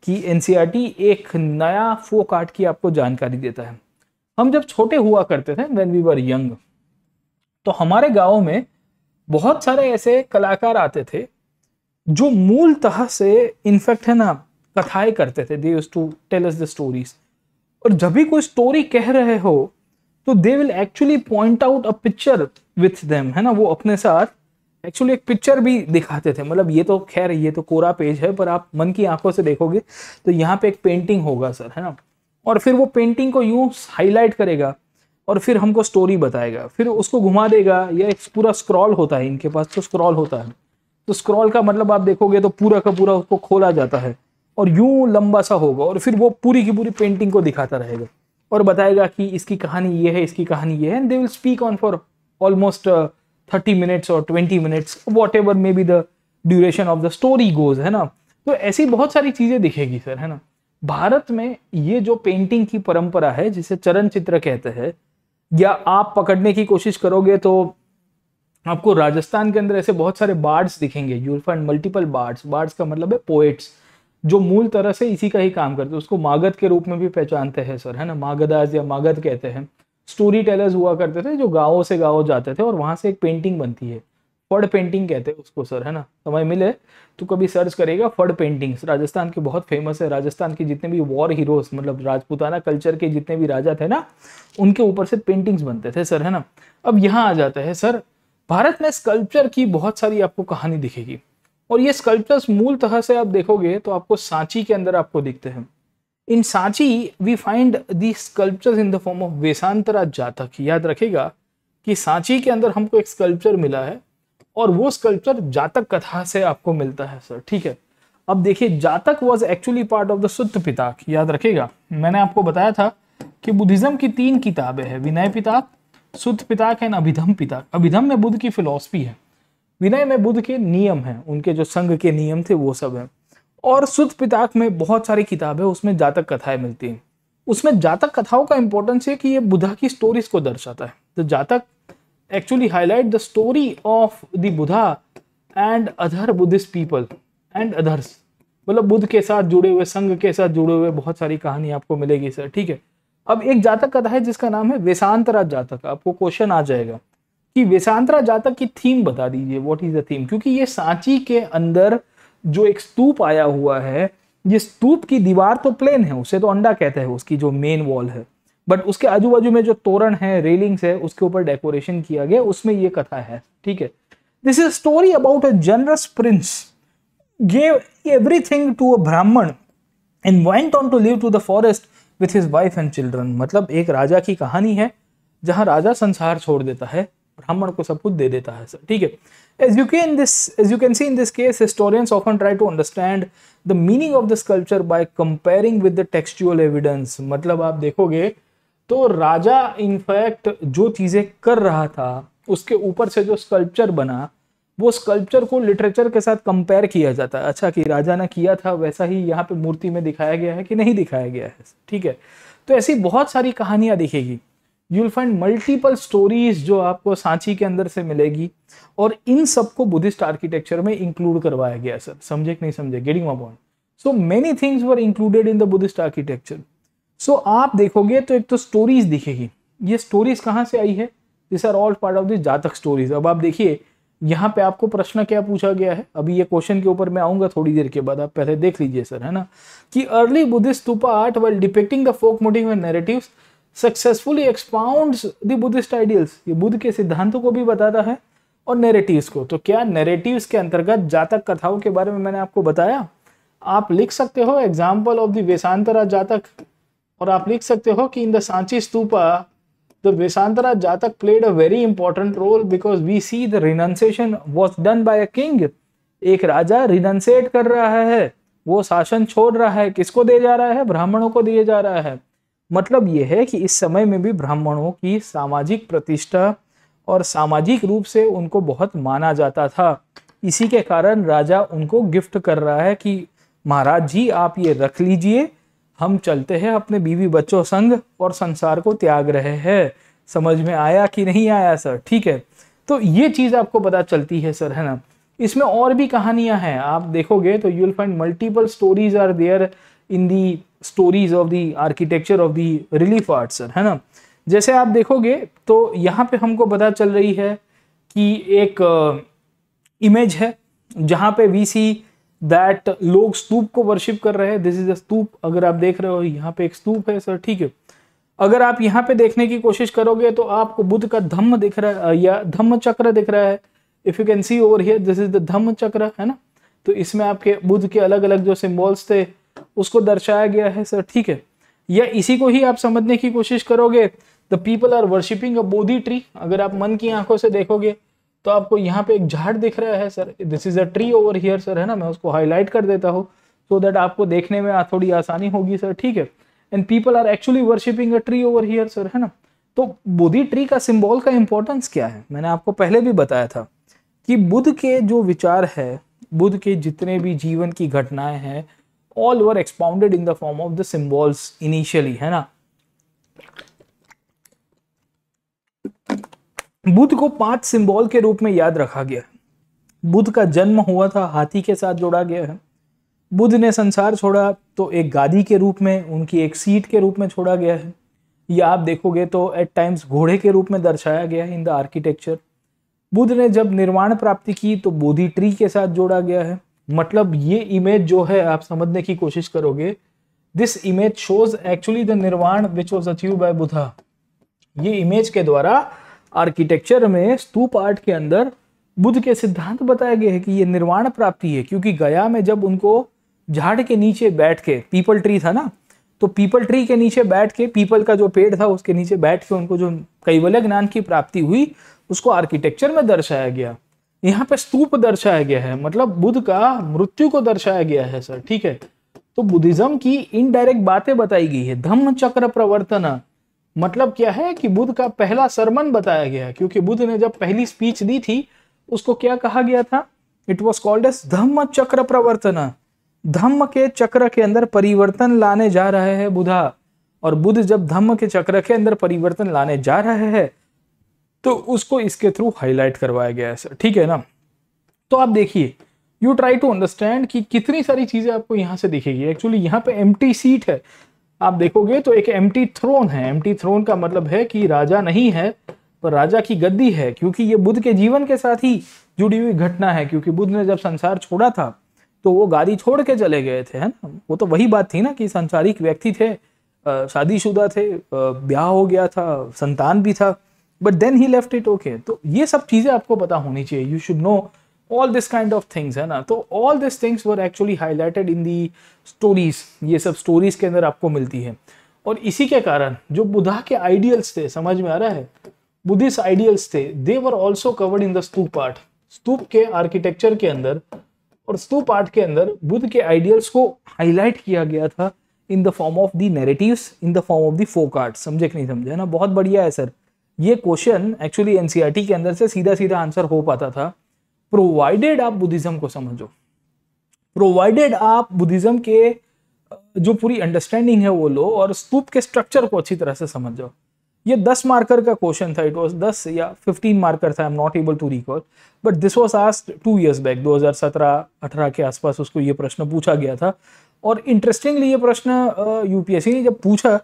कि N e एक नया folk art की आपको जानकारी देता है हम जब छोटे हुआ करते थे वेन वी वर यंग तो हमारे गाँव में बहुत सारे ऐसे कलाकार आते थे जो मूलतः से इनफैक्ट है ना कथाएं करते थे they to tell us the stories और जब भी कोई स्टोरी कह रहे हो तो they will actually point out a picture with them है ना वो अपने साथ एक्चुअली एक पिक्चर भी दिखाते थे मतलब ये तो खैर ये तो कोरा पेज है पर आप मन की आंखों से देखोगे तो यहाँ पे एक पेंटिंग होगा सर है ना और फिर वो पेंटिंग को यूं हाईलाइट करेगा और फिर हमको स्टोरी बताएगा फिर उसको घुमा देगा या एक पूरा स्क्रॉल होता है इनके पास तो स्क्रॉल होता है तो स्क्रॉल का मतलब आप देखोगे तो पूरा का पूरा उसको खोला जाता है और यूं लंबा सा होगा और फिर वो पूरी की पूरी पेंटिंग को दिखाता रहेगा और बताएगा कि इसकी कहानी ये है इसकी कहानी ये है and they will speak on for almost thirty minutes और twenty minutes whatever may be the duration of the story goes है ना तो ऐसी बहुत सारी चीज़ें दिखेगी सर है ना भारत में ये जो पेंटिंग की परंपरा है जिसे चरण चित्र कहते हैं या आप पकड़ने की कोशिश करोगे तो आपको राजस्थान के अंदर ऐसे बहुत सारे बार्ड्स दिखेंगे you'll find multiple bards bards का मतलब है पोएट्स जो मूल तरह से इसी का ही काम करते उसको मागध के रूप में भी पहचानते हैं सर है ना मागदाज या मागध कहते हैं स्टोरी टेलर्स हुआ करते थे जो गाँव से गाँव जाते थे और वहाँ से एक पेंटिंग बनती है फड पेंटिंग कहते हैं उसको सर है ना समय मिले तो कभी सर्च करेगा फड पेंटिंग्स राजस्थान के बहुत फेमस है राजस्थान के जितने भी वॉर हीरोज मतलब राजपूताना कल्चर के जितने भी राजा थे ना उनके ऊपर से पेंटिंग्स बनते थे सर है ना अब यहाँ आ जाता है सर भारत में स्कल्पचर की बहुत सारी आपको कहानी दिखेगी और ये स्कल्पचर्स मूल तरह से आप देखोगे तो आपको सांची के अंदर आपको दिखते हैं in Sanchi we find the sculptures in the form of Vessantara Jataka याद रखेगा कि सांची के अंदर हमको एक स्कल्पचर मिला है और वो स्कल्पचर जातक कथा से आपको मिलता है सर ठीक है अब देखिए Jataka was actually part of the Sutta Pitaka याद रखेगा मैंने आपको बताया था कि बुद्धिज्म की तीन किताबें हैं विनय पिताक सुत्त पिताक एंड अभिधम पिताक अभिधम में बुद्ध की फिलोसफी है विनय में बुद्ध के नियम हैं उनके जो संघ के नियम थे वो सब हैं और सुत पिताक में बहुत सारी किताबें उसमें जातक कथाएं मिलती हैं उसमें जातक कथाओं का इंपॉर्टेंस है कि ये बुधा की स्टोरीज को दर्शाता है तो Jataka actually highlight the story of the Buddha and other Buddhist people and others मतलब बुद्ध के साथ जुड़े हुए संघ के साथ जुड़े हुए बहुत सारी कहानी आपको मिलेगी सर ठीक है अब एक जातक कथा है जिसका नाम है वेशांतरा जातक आपको क्वेश्चन आ जाएगा कि वेशांतरा जातक की थीम बता दीजिए व्हाट इज द थीम क्योंकि ये सांची के अंदर जो एक स्तूप आया हुआ है ये स्तूप की दीवार तो प्लेन है उसे तो अंडा कहते हैं उसकी जो मेन वॉल है बट उसके आजू बाजू में जो तोरण है रेलिंग्स है उसके ऊपर डेकोरेशन किया गया उसमें ये कथा है ठीक है this is story about a generous prince gave everything to a brahmin and went on to live to the forest with his wife and children मतलब एक राजा की कहानी है जहाँ राजा संसार छोड़ देता है ब्राह्मण को सब कुछ दे देता है सर ठीक है as you can this as you can see in this case historians often try to understand the meaning of this culture by comparing with the textual evidence मतलब आप देखोगे तो राजा इनफैक्ट जो चीज़ें कर रहा था उसके ऊपर से जो स्कल्पचर बना वो स्कल्पचर को लिटरेचर के साथ कंपेयर किया जाता है अच्छा कि राजा ने किया था वैसा ही यहाँ पे मूर्ति में दिखाया गया है कि नहीं दिखाया गया है ठीक है तो ऐसी बहुत सारी कहानियां दिखेगी you will find multiple stories जो आपको सांची के अंदर से मिलेगी और इन सबको बुद्धिस्ट आर्किटेक्चर में इंक्लूड करवाया गया सर समझे कि नहीं समझे getting my point so many things were included in the Buddhist architecture so आप देखोगे तो एक तो स्टोरीज दिखेगी ये स्टोरीज कहाँ से आई है this are all part of this Jataka stories अब आप देखिए यहाँ पे आपको प्रश्न क्या पूछा गया है अभी ये क्वेश्चन के ऊपर मैं आऊंगा थोड़ी देर के बाद आप पहले देख लीजिए सर है ना कि early Buddhist stupa art well depicting the folk motif and narratives successfully expound Buddhist ideals ये बुद्ध के सिद्धांतों को भी बताता है और नेरेटिव को तो क्या नेरेटिव के अंतर्गत जातक कथाओं के बारे में मैंने आपको बताया आप लिख सकते हो एग्जाम्पल ऑफ देशांतरा जातक और आप लिख सकते हो कि in the Sanchi stupa the Vessantara Jataka played a very important role because we see the renunciation was done by a king एक राजा रिनसेट कर रहा है वो शासन छोड़ रहा है किसको दे जा रहा है ब्राह्मणों को दिए जा रहा है मतलब ये है कि इस समय में भी ब्राह्मणों की सामाजिक प्रतिष्ठा और सामाजिक रूप से उनको बहुत माना जाता था इसी के कारण राजा उनको गिफ्ट कर रहा है कि महाराज जी आप ये रख लीजिए हम चलते हैं अपने बीवी बच्चों संग और संसार को त्याग रहे हैं समझ में आया कि नहीं आया सर ठीक है तो ये चीज़ आपको पता चलती है सर है ना इसमें और भी कहानियां हैं आप देखोगे तो you will find multiple stories are there in the stories of the architecture of the relief art sir है ना जैसे आप देखोगे तो यहाँ पे हमको पता चल रही है कि एक इमेज uh, है जहाँ पे वी सी दैट लोग स्तूप को वर्शिप कर रहे हैं दिस इज अ स्तूप अगर आप देख रहे हो यहाँ पे एक स्तूप है सर ठीक है अगर आप यहाँ पे देखने की कोशिश करोगे तो आपको बुद्ध का धम्म दिख रहा है या धम्म चक्र दिख रहा है if you can see over here this is the Dhamma Chakra है ना तो इसमें आपके बुद्ध के अलग अलग जो सिम्बॉल्स थे उसको दर्शाया गया है सर ठीक है या इसी को ही आप समझने की कोशिश करोगे the people are worshipping a Bodhi tree अगर आप मन की आंखों से देखोगे तो आपको यहाँ पे एक झाड़ दिख रहा है sir this is a tree over here sir है ना मैं उसको हाईलाइट कर देता हूँ सो दैट आपको देखने में थोड़ी आसानी होगी सर ठीक है and people are actually worshipping a tree over here sir है ना तो बोधी ट्री का सिम्बॉल का इम्पोर्टेंस क्या है मैंने आपको पहले भी बताया था कि बुद्ध के जो विचार है बुद्ध के जितने भी जीवन की घटनाएं हैं all were expounded in the form of the symbols initially है ना बुद्ध को पांच सिंबल के रूप में याद रखा गया बुद्ध का जन्म हुआ था हाथी के साथ जोड़ा गया है बुद्ध ने संसार छोड़ा तो एक गादी के रूप में उनकी एक सीट के रूप में छोड़ा गया है या आप देखोगे तो एट टाइम्स घोड़े के रूप में दर्शाया गया है इन द आर्किटेक्चर बुद्ध ने जब निर्वाण प्राप्ति की तो बोधी ट्री के साथ जोड़ा गया है मतलब ये इमेज जो है आप समझने की कोशिश करोगे this image shows actually the nirvana which was achieve by Buddha ये इमेज के द्वारा आर्किटेक्चर में स्तूप आर्ट के अंदर बुद्ध के सिद्धांत बताए गए हैं कि ये निर्वाण प्राप्ति है क्योंकि गया में जब उनको झाड़ के नीचे बैठ के पीपल ट्री था ना तो पीपल ट्री के नीचे बैठ के पीपल का जो पेड़ था उसके नीचे बैठ के उनको जो कैवल्य ज्ञान की प्राप्ति हुई उसको आर्किटेक्चर में दर्शाया गया यहाँ पे स्तूप दर्शाया गया है मतलब बुद्ध का मृत्यु को दर्शाया गया है सर ठीक है तो बुद्धिज्म की इनडायरेक्ट बातें बताई गई है धम्म चक्र प्रवर्तना मतलब क्या है कि बुद्ध का पहला सरमन बताया गया है क्योंकि बुद्ध ने जब पहली स्पीच दी थी उसको क्या कहा गया था it was called as Dhamma Chakra Pravartana धम्म के चक्र के अंदर परिवर्तन लाने जा रहे हैं बुधा और बुद्ध जब धम्म के चक्र के अंदर परिवर्तन लाने जा रहे हैं तो उसको इसके थ्रू हाईलाइट करवाया गया है सर ठीक है ना तो आप देखिए यू ट्राई टू अंडरस्टैंड कि कितनी सारी चीज़ें आपको यहाँ से दिखेगी एक्चुअली यहाँ पे एम सीट है आप देखोगे तो एक एम थ्रोन है एम थ्रोन का मतलब है कि राजा नहीं है पर राजा की गद्दी है क्योंकि ये बुद्ध के जीवन के साथ ही जुड़ी हुई घटना है क्योंकि बुद्ध ने जब संसार छोड़ा था तो वो गाड़ी छोड़ के चले गए थे है ना वो तो वही बात थी ना कि संसारिक व्यक्ति थे शादीशुदा थे ब्याह हो गया था संतान भी था but then he left it okay तो ये सब चीज़ें आपको पता होनी चाहिए you should know all this kind of things है ना तो all this things were actually highlighted in the stories ये सब स्टोरीज के अंदर आपको मिलती है और इसी के कारण जो बुधा के आइडियल्स थे समझ में आ रहा है बुद्धिस्ट आइडियल्स थे they were also covered in the stupa part stupa के आर्किटेक्चर के अंदर और स्तूप आर्ट के अंदर बुद्ध के आइडियल्स को हाईलाइट किया गया था in the form of the narrative in the form of the folk art समझे कि नहीं समझे ना बहुत बढ़िया है सर ये क्वेश्चन एक्चुअली एनसीईआरटी के अंदर से सीधा सीधा आंसर हो पाता था प्रोवाइडेड आप बुद्धिज्म को समझो प्रोवाइडेड आप बुद्धिज्म के जो पूरी अंडरस्टैंडिंग है वो लो और स्तूप के स्ट्रक्चर को अच्छी तरह से समझ जाओ ये दस मार्कर का क्वेश्चन था इट वॉज दस या फिफ्टीन मार्कर था I am not able to recall but this was asked two years back 2017-18 के आसपास उसको ये प्रश्न पूछा गया था और इंटरेस्टिंगली ये प्रश्न यूपीएससी ने जब पूछा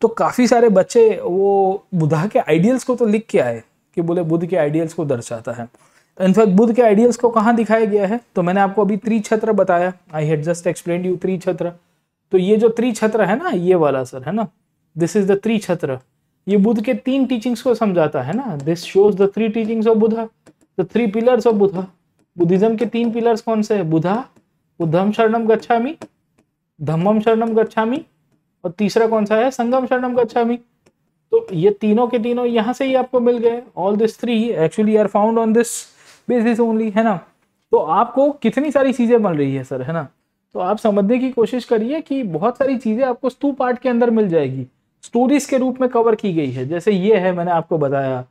तो काफ़ी सारे बच्चे वो बुधा के आइडियल्स को तो लिख के आए कि बोले बुद्ध के आइडियल्स को दर्शाता है इनफैक्ट बुद्ध के आइडियल्स को कहाँ दिखाया गया है तो मैंने आपको अभी त्रिछत्र बताया I had just explain you trichhatra तो ये जो त्रिछत्र है ना ये वाला सर है ना दिस इज द त्रिछत्र ये बुद्ध के तीन टीचिंग्स को समझाता है ना this shows the three teachings of Buddha the three pillars of Buddha Buddhism के तीन पिलर्स कौन से है बुधा बुद्धम शरणम गच्छामी धम्मम शरणम गच्छामी और तीसरा कौन सा है संगम शरणम गच्छामी तो ये तीनों के तीनों यहाँ से ही आपको मिल गए all this three actually are found on this basis only है ना तो आपको कितनी सारी चीजें मिल रही है सर है ना तो आप समझने की कोशिश करिए कि बहुत सारी चीजें आपको स्तू पार्ट के अंदर मिल जाएगी स्टोरीज के रूप में कवर की गई है जैसे ये है मैंने आपको बताया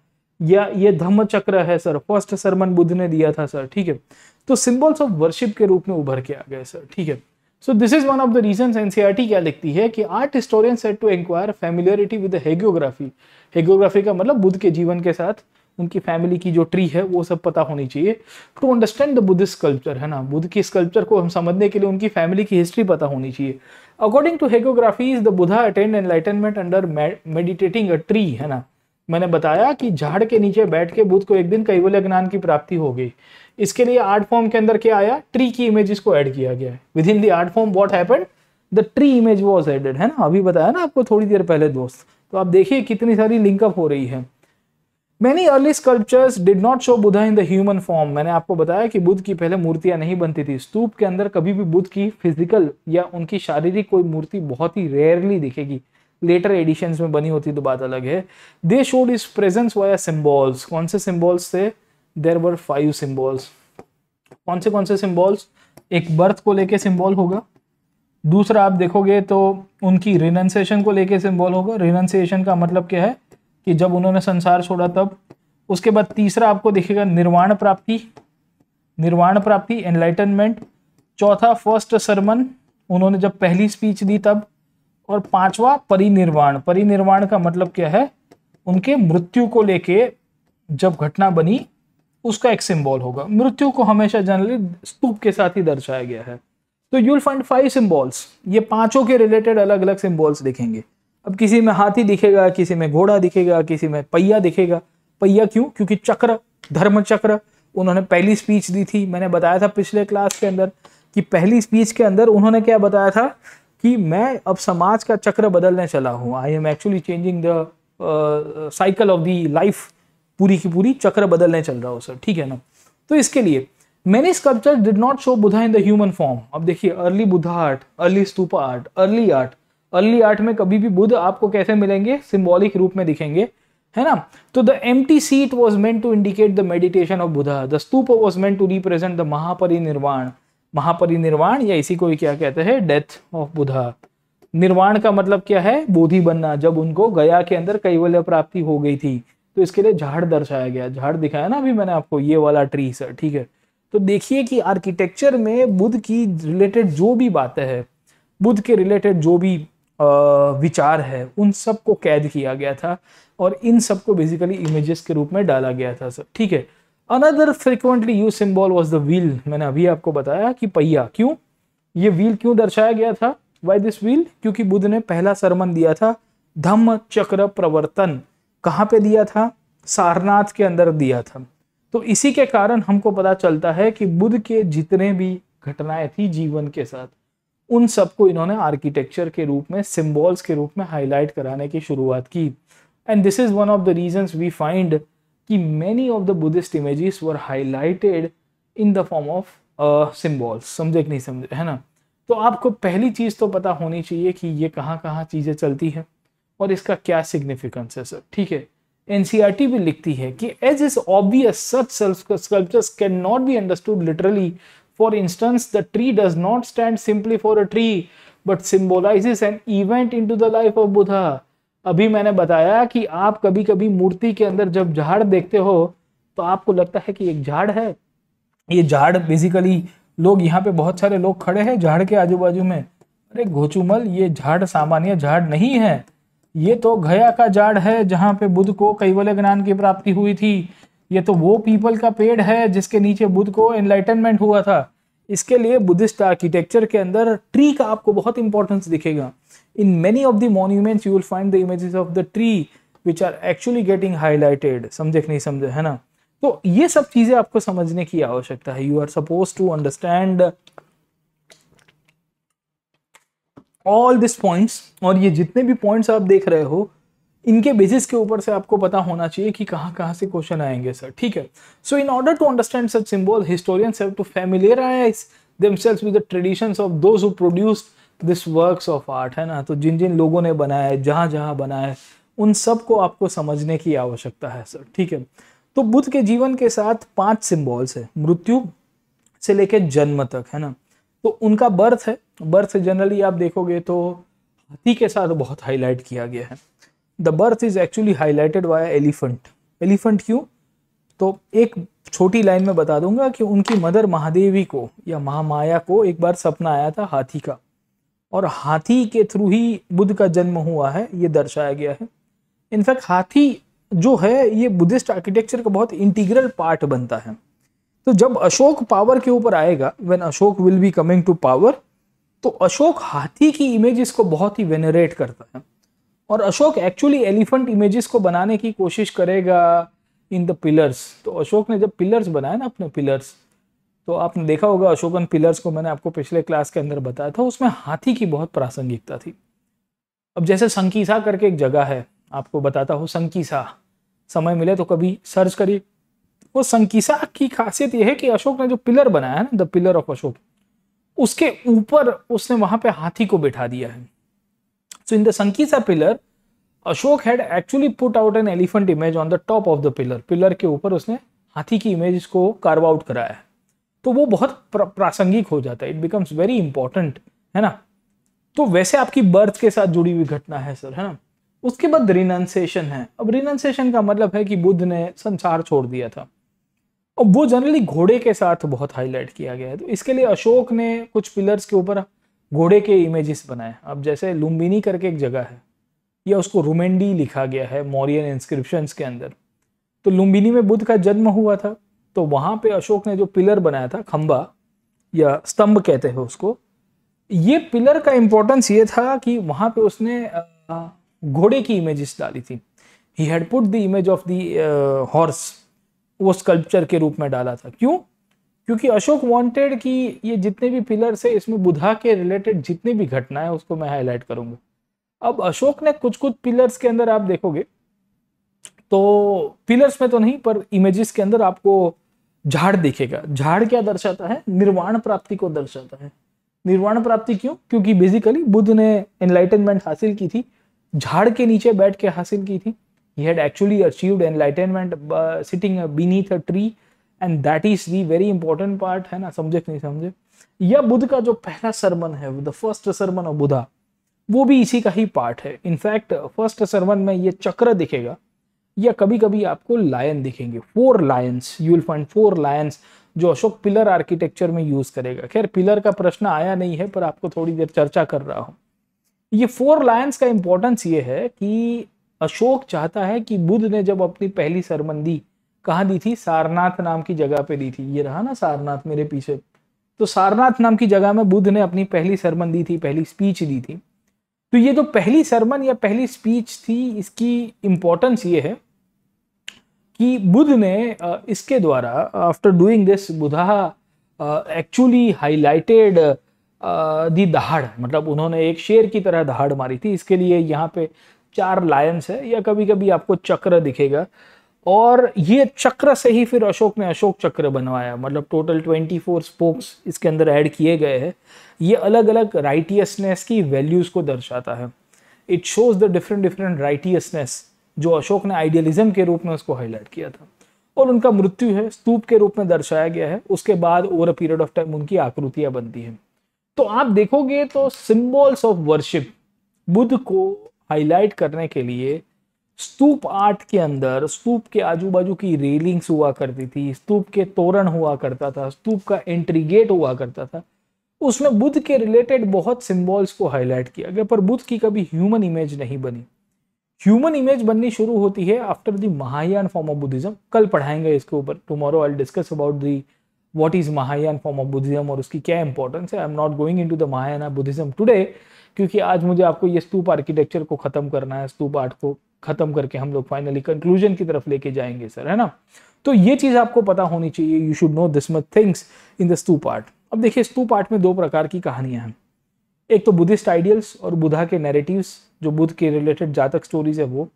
या ये धम्म चक्र है सर फर्स्ट सरमन बुद्ध ने दिया था सर ठीक है तो सिंबल्स ऑफ वर्शिप के रूप में उभर के आ गए सर ठीक है so this is one of the reason NCERT क्या लिखती है कि art historian set to inquire familiarity with hagiography hagiography का मतलब बुद्ध के जीवन के साथ उनकी फैमिली की जो ट्री है वो सब पता होनी चाहिए to understand the Buddhist sculpture है ना बुद्ध की स्कल्पचर को हम समझने के लिए उनकी फैमिली की हिस्ट्री पता होनी चाहिए according to hagiography is the Buddha attained enlightenment under meditating a tree है ना मैंने बताया कि झाड़ के नीचे बैठ के बुद्ध को एक दिन कैवल्य ज्ञान की प्राप्ति हो गई इसके लिए आर्ट फॉर्म के अंदर क्या आया ट्री की इमेज को ऐड किया गया है with in the art form what happened the tree image was added है ना अभी बताया ना आपको थोड़ी देर पहले दोस्त तो आप देखिए कितनी सारी लिंकअप हो रही है many early sculptures did not show Buddha in the human form मैंने आपको बताया कि बुद्ध की पहले मूर्तियां नहीं बनती थी स्तूप के अंदर कभी भी बुद्ध की फिजिकल या उनकी शारीरिक कोई मूर्ति बहुत ही रेयरली दिखेगी लेटर एडिशंस में बनी होती तो बात अलग है they showed his presence via symbols कौन से सिम्बॉल्स थे देर वर फाइव सिम्बॉल्स कौन से कौन से सिम्बॉल्स एक बर्थ को लेके सिम्बॉल होगा दूसरा आप देखोगे तो उनकी रिनंसिएशन को लेके सिम्बॉल होगा रिनंसिएशन का मतलब क्या है कि जब उन्होंने संसार छोड़ा तब उसके बाद तीसरा आपको दिखेगा निर्वाण प्राप्ति निर्वाण प्राप्ति एनलाइटनमेंट चौथा फर्स्ट सरमन उन्होंने जब पहली स्पीच दी तब और पांचवा परिनिर्वाण परिनिर्वाण का मतलब क्या है उनके मृत्यु को लेके जब घटना बनी उसका एक सिंबल होगा मृत्यु को हमेशा जनरली स्तूप के साथ ही दर्शाया गया है तो यूल फाइंड फाइव सिंबल्स ये पांचों के रिलेटेड अलग अलग सिंबल्स दिखेंगे अब किसी में हाथी दिखेगा किसी में घोड़ा दिखेगा किसी में पहिया दिखेगा पहिया क्यों क्योंकि चक्र धर्म चक्र उन्होंने पहली स्पीच दी थी मैंने बताया था पिछले क्लास के अंदर कि पहली स्पीच के अंदर उन्होंने क्या बताया था कि मैं अब समाज का चक्र बदलने चला हूँ I am actually changing the cycle of the life पूरी की पूरी चक्र बदलने चल रहा हो सर ठीक है ना तो इसके लिए many sculpture did not show Buddha in the human form अब देखिए early Buddha art early stupa art early art early art में कभी भी बुद्ध आपको कैसे मिलेंगे सिम्बॉलिक रूप में दिखेंगे है ना तो the empty seat was meant to indicate the meditation of Buddha the stupa was meant to represent the Mahaparinirvana Mahaparinirvana या इसी को क्या कहते हैं डेथ ऑफ बुधा निर्वाण का मतलब क्या है बोधि बनना जब उनको गया के अंदर कैवल्य प्राप्ति हो गई थी तो इसके लिए झाड़ दर्शाया गया झाड़ दिखाया ना अभी मैंने आपको ये वाला ट्री सर ठीक है तो देखिए कि आर्किटेक्चर में बुद्ध की रिलेटेड जो भी बातें हैं बुद्ध के रिलेटेड जो भी विचार है उन सबको कैद किया गया था और इन सबको बेसिकली इमेजेस के रूप में डाला गया था सर ठीक है another frequently use symbol was the wheel मैंने अभी आपको बताया कि पहिया क्यों ये व्हील क्यों दर्शाया गया था वाई दिस व्हील क्योंकि बुद्ध ने पहला सरमन दिया था धम्म चक्र प्रवर्तन कहाँ पे दिया था सारनाथ के अंदर दिया था तो इसी के कारण हमको पता चलता है कि बुद्ध के जितने भी घटनाएं थी जीवन के साथ उन सबको इन्होंने आर्किटेक्चर के रूप में सिम्बॉल्स के रूप में हाईलाइट कराने की शुरुआत की and this is one of the reason we find कि many of the Buddhist images were highlighted in the form of symbols समझे कि नहीं समझे है ना तो आपको पहली चीज़ तो पता होनी चाहिए कि ये कहाँ कहाँ चीज़ें चलती हैं और इसका क्या सिग्निफिकेंस है सर ठीक है एनसीईआरटी e भी लिखती है कि as is obvious such sculptures can not be understood literally for instance the tree does not stand simply for a tree but symbolizes an event in to the life of Buddha अभी मैंने बताया कि आप कभी कभी मूर्ति के अंदर जब झाड़ देखते हो तो आपको लगता है कि एक झाड़ है ये झाड़ बेसिकली लोग यहाँ पे बहुत सारे लोग खड़े हैं झाड़ के आजू बाजू में अरे घोचूमल ये झाड़ सामान्य झाड़ नहीं है ये तो गया का झाड़ है जहाँ पे बुद्ध को कैवल्य ज्ञान की प्राप्ति हुई थी ये तो वो पीपल का पेड़ है जिसके नीचे बुद्ध को एनलाइटनमेंट हुआ था इसके लिए बुद्धिस्ट आर्किटेक्चर के अंदर ट्री का आपको बहुत इंपॉर्टेंस दिखेगा in many of the monuments you will find the images of the tree which are actually getting highlighted समझे nahi samjhe hai na तो ये सब चीजें आपको समझने की आवश्यकता है you are suppose to understand all this points और ये जितने भी पॉइंट्स आप देख रहे हो इनके बेसिस के ऊपर से आपको पता होना चाहिए कि कहां कहां से क्वेश्चन आएंगे सर ठीक है so in order to understand such symbol historians have to familiarize themselves with the traditions of those who produced this works of art है ना तो जिन जिन लोगों ने बनाया है जहाँ जहाँ बनाया है उन सब को आपको समझने की आवश्यकता है सर ठीक है तो बुद्ध के जीवन के साथ पांच सिम्बॉल्स है मृत्यु से लेकर जन्म तक है ना तो उनका बर्थ है बर्थ जनरली आप देखोगे तो हाथी के साथ बहुत हाईलाइट किया गया है the birth is actually highlighted via elephant elephant क्यों तो एक छोटी लाइन में बता दूंगा कि उनकी मदर महादेवी को या महामाया को एक बार सपना आया था हाथी का और हाथी के थ्रू ही बुद्ध का जन्म हुआ है ये दर्शाया गया है इनफैक्ट हाथी जो है ये बुद्धिस्ट आर्किटेक्चर का बहुत इंटीग्रल पार्ट बनता है तो जब अशोक पावर के ऊपर आएगा when Ashoka will be coming to power तो अशोक हाथी की इमेजेस को बहुत ही वेनरेट करता है और अशोक एक्चुअली एलिफेंट इमेजेस को बनाने की कोशिश करेगा इन द पिलर्स तो अशोक ने जब पिलर्स बनाए ना अपने पिलर्स तो आपने देखा होगा अशोकन पिलर्स को मैंने आपको पिछले क्लास के अंदर बताया था उसमें हाथी की बहुत प्रासंगिकता थी अब जैसे संकीसा करके एक जगह है आपको बताता हूँ संकीसा समय मिले तो कभी सर्च करिए वो संकीसा की खासियत यह है कि अशोक ने जो पिलर बनाया है ना द पिलर ऑफ अशोक उसके ऊपर उसने वहां पे हाथी को बिठा दिया है so in the Sankisa pillar Ashoka had actually put out an elephant image on the top of the pillar pillar के ऊपर उसने हाथी की इमेज को कार्व आउट कराया है तो वो बहुत प्रासंगिक हो जाता है इट बिकम्स वेरी इंपॉर्टेंट है ना तो वैसे आपकी बर्थ के साथ जुड़ी हुई घटना है सर है ना उसके बाद रिनाउंसिएशन है अब रिनाउंसिएशन का मतलब है कि बुद्ध ने संसार छोड़ दिया था और वो जनरली घोड़े के साथ बहुत हाईलाइट किया गया है तो इसके लिए अशोक ने कुछ पिलर्स के ऊपर घोड़े के इमेजेस बनाए अब जैसे लुम्बिनी करके एक जगह है या उसको रोमेंडी लिखा गया है मौर्यन इंस्क्रिप्शन के अंदर तो लुम्बिनी में बुद्ध का जन्म हुआ था तो वहां पे अशोक ने जो पिलर बनाया था खंबा या स्तंभ कहते हैं उसको ये पिलर का इंपॉर्टेंस ये था कि वहां पे उसने घोड़े की इमेजेस डाली थी he had put the image of the horse वो स्कल्पचर के रूप में डाला था क्यों क्योंकि अशोक वांटेड कि ये जितने भी पिलर्स है इसमें बुधा के रिलेटेड जितनी भी घटनाएं है उसको मैं हाईलाइट करूंगा अब अशोक ने कुछ कुछ पिलर्स के अंदर आप देखोगे तो पिलर्स में तो नहीं पर इमेजेस के अंदर आपको झाड़ दिखेगा झाड़ क्या दर्शाता है निर्वाण प्राप्ति को दर्शाता है निर्वाण प्राप्ति क्यों क्योंकि बेसिकली बुद्ध ने एनलाइटनमेंट हासिल की थी झाड़ के नीचे बैठ के हासिल की थी he had actually achieved enlightenment uh, sitting beneath a tree and that is the very important है ना समझे नहीं समझे या बुद्ध का जो पहला sermon है the first sermon of Buddha वो भी इसी का ही पार्ट है इनफैक्ट फर्स्ट सरमन में ये चक्र दिखेगा या कभी कभी आपको लायन दिखेंगे four lions you will find four lions जो अशोक पिलर आर्किटेक्चर में यूज करेगा खैर पिलर का प्रश्न आया नहीं है पर आपको थोड़ी देर चर्चा कर रहा हूं ये फोर लायंस का इम्पोर्टेंस ये है कि अशोक चाहता है कि बुद्ध ने जब अपनी पहली सरबंदी कहाँ दी थी सारनाथ नाम की जगह पे दी थी ये रहा ना सारनाथ मेरे पीछे तो सारनाथ नाम की जगह में बुद्ध ने अपनी पहली सरबंदी थी पहली स्पीच दी थी तो ये जो पहली सरमन या पहली स्पीच थी इसकी इम्पोर्टेंस ये है कि बुद्ध ने इसके द्वारा after doing this Buddha actually highlighted the दहाड़ मतलब उन्होंने एक शेर की तरह दहाड़ मारी थी इसके लिए यहाँ पे चार लायंस है या कभी कभी आपको चक्र दिखेगा और ये चक्र से ही फिर अशोक ने अशोक चक्र बनवाया मतलब टोटल ट्वेंटी फोर स्पोक्स इसके अंदर ऐड किए गए हैं ये अलग अलग राइटियसनेस की वैल्यूज़ को दर्शाता है it shows the different different righteousness जो अशोक ने आइडियलिज्म के रूप में उसको हाईलाइट किया था और उनका मृत्यु है स्तूप के रूप में दर्शाया गया है उसके बाद over a period of time उनकी आकृतियां बनती हैं तो आप देखोगे तो सिंबल्स ऑफ वर्शिप बुद्ध को हाईलाइट करने के लिए स्तूप आर्ट के अंदर स्तूप के आजू बाजू की रेलिंग्स हुआ करती थी स्तूप के तोरण हुआ करता था स्तूप का एंट्री गेट हुआ करता था उसमें बुद्ध के रिलेटेड बहुत सिंबल्स को हाईलाइट किया गया पर बुद्ध की कभी ह्यूमन इमेज नहीं बनी ह्यूमन इमेज बननी शुरू होती है after the Mahayana form of Buddhism कल पढ़ाएंगे इसके ऊपर tomorrow I discuss about the what is Mahayana form of Buddhism और उसकी क्या इंपॉर्टेंस है I am not going in to the Mahayana Buddhism today क्योंकि आज मुझे आपको ये स्तूप आर्किटेक्चर को खत्म करना है स्तूप आर्ट को खत्म करके हम लोग फाइनली कंक्लूजन की तरफ लेके जाएंगे सर है ना तो ये चीज आपको पता होनी चाहिए you should know this much things in the stupa art अब देखिए टू पार्ट में दो प्रकार की कहानियां हैं एक तो बुद्धिस्ट आइडियल्स और बुधा के नैरेटिव्स जो बुद्ध के रिलेटेड जातक स्टोरीज है वो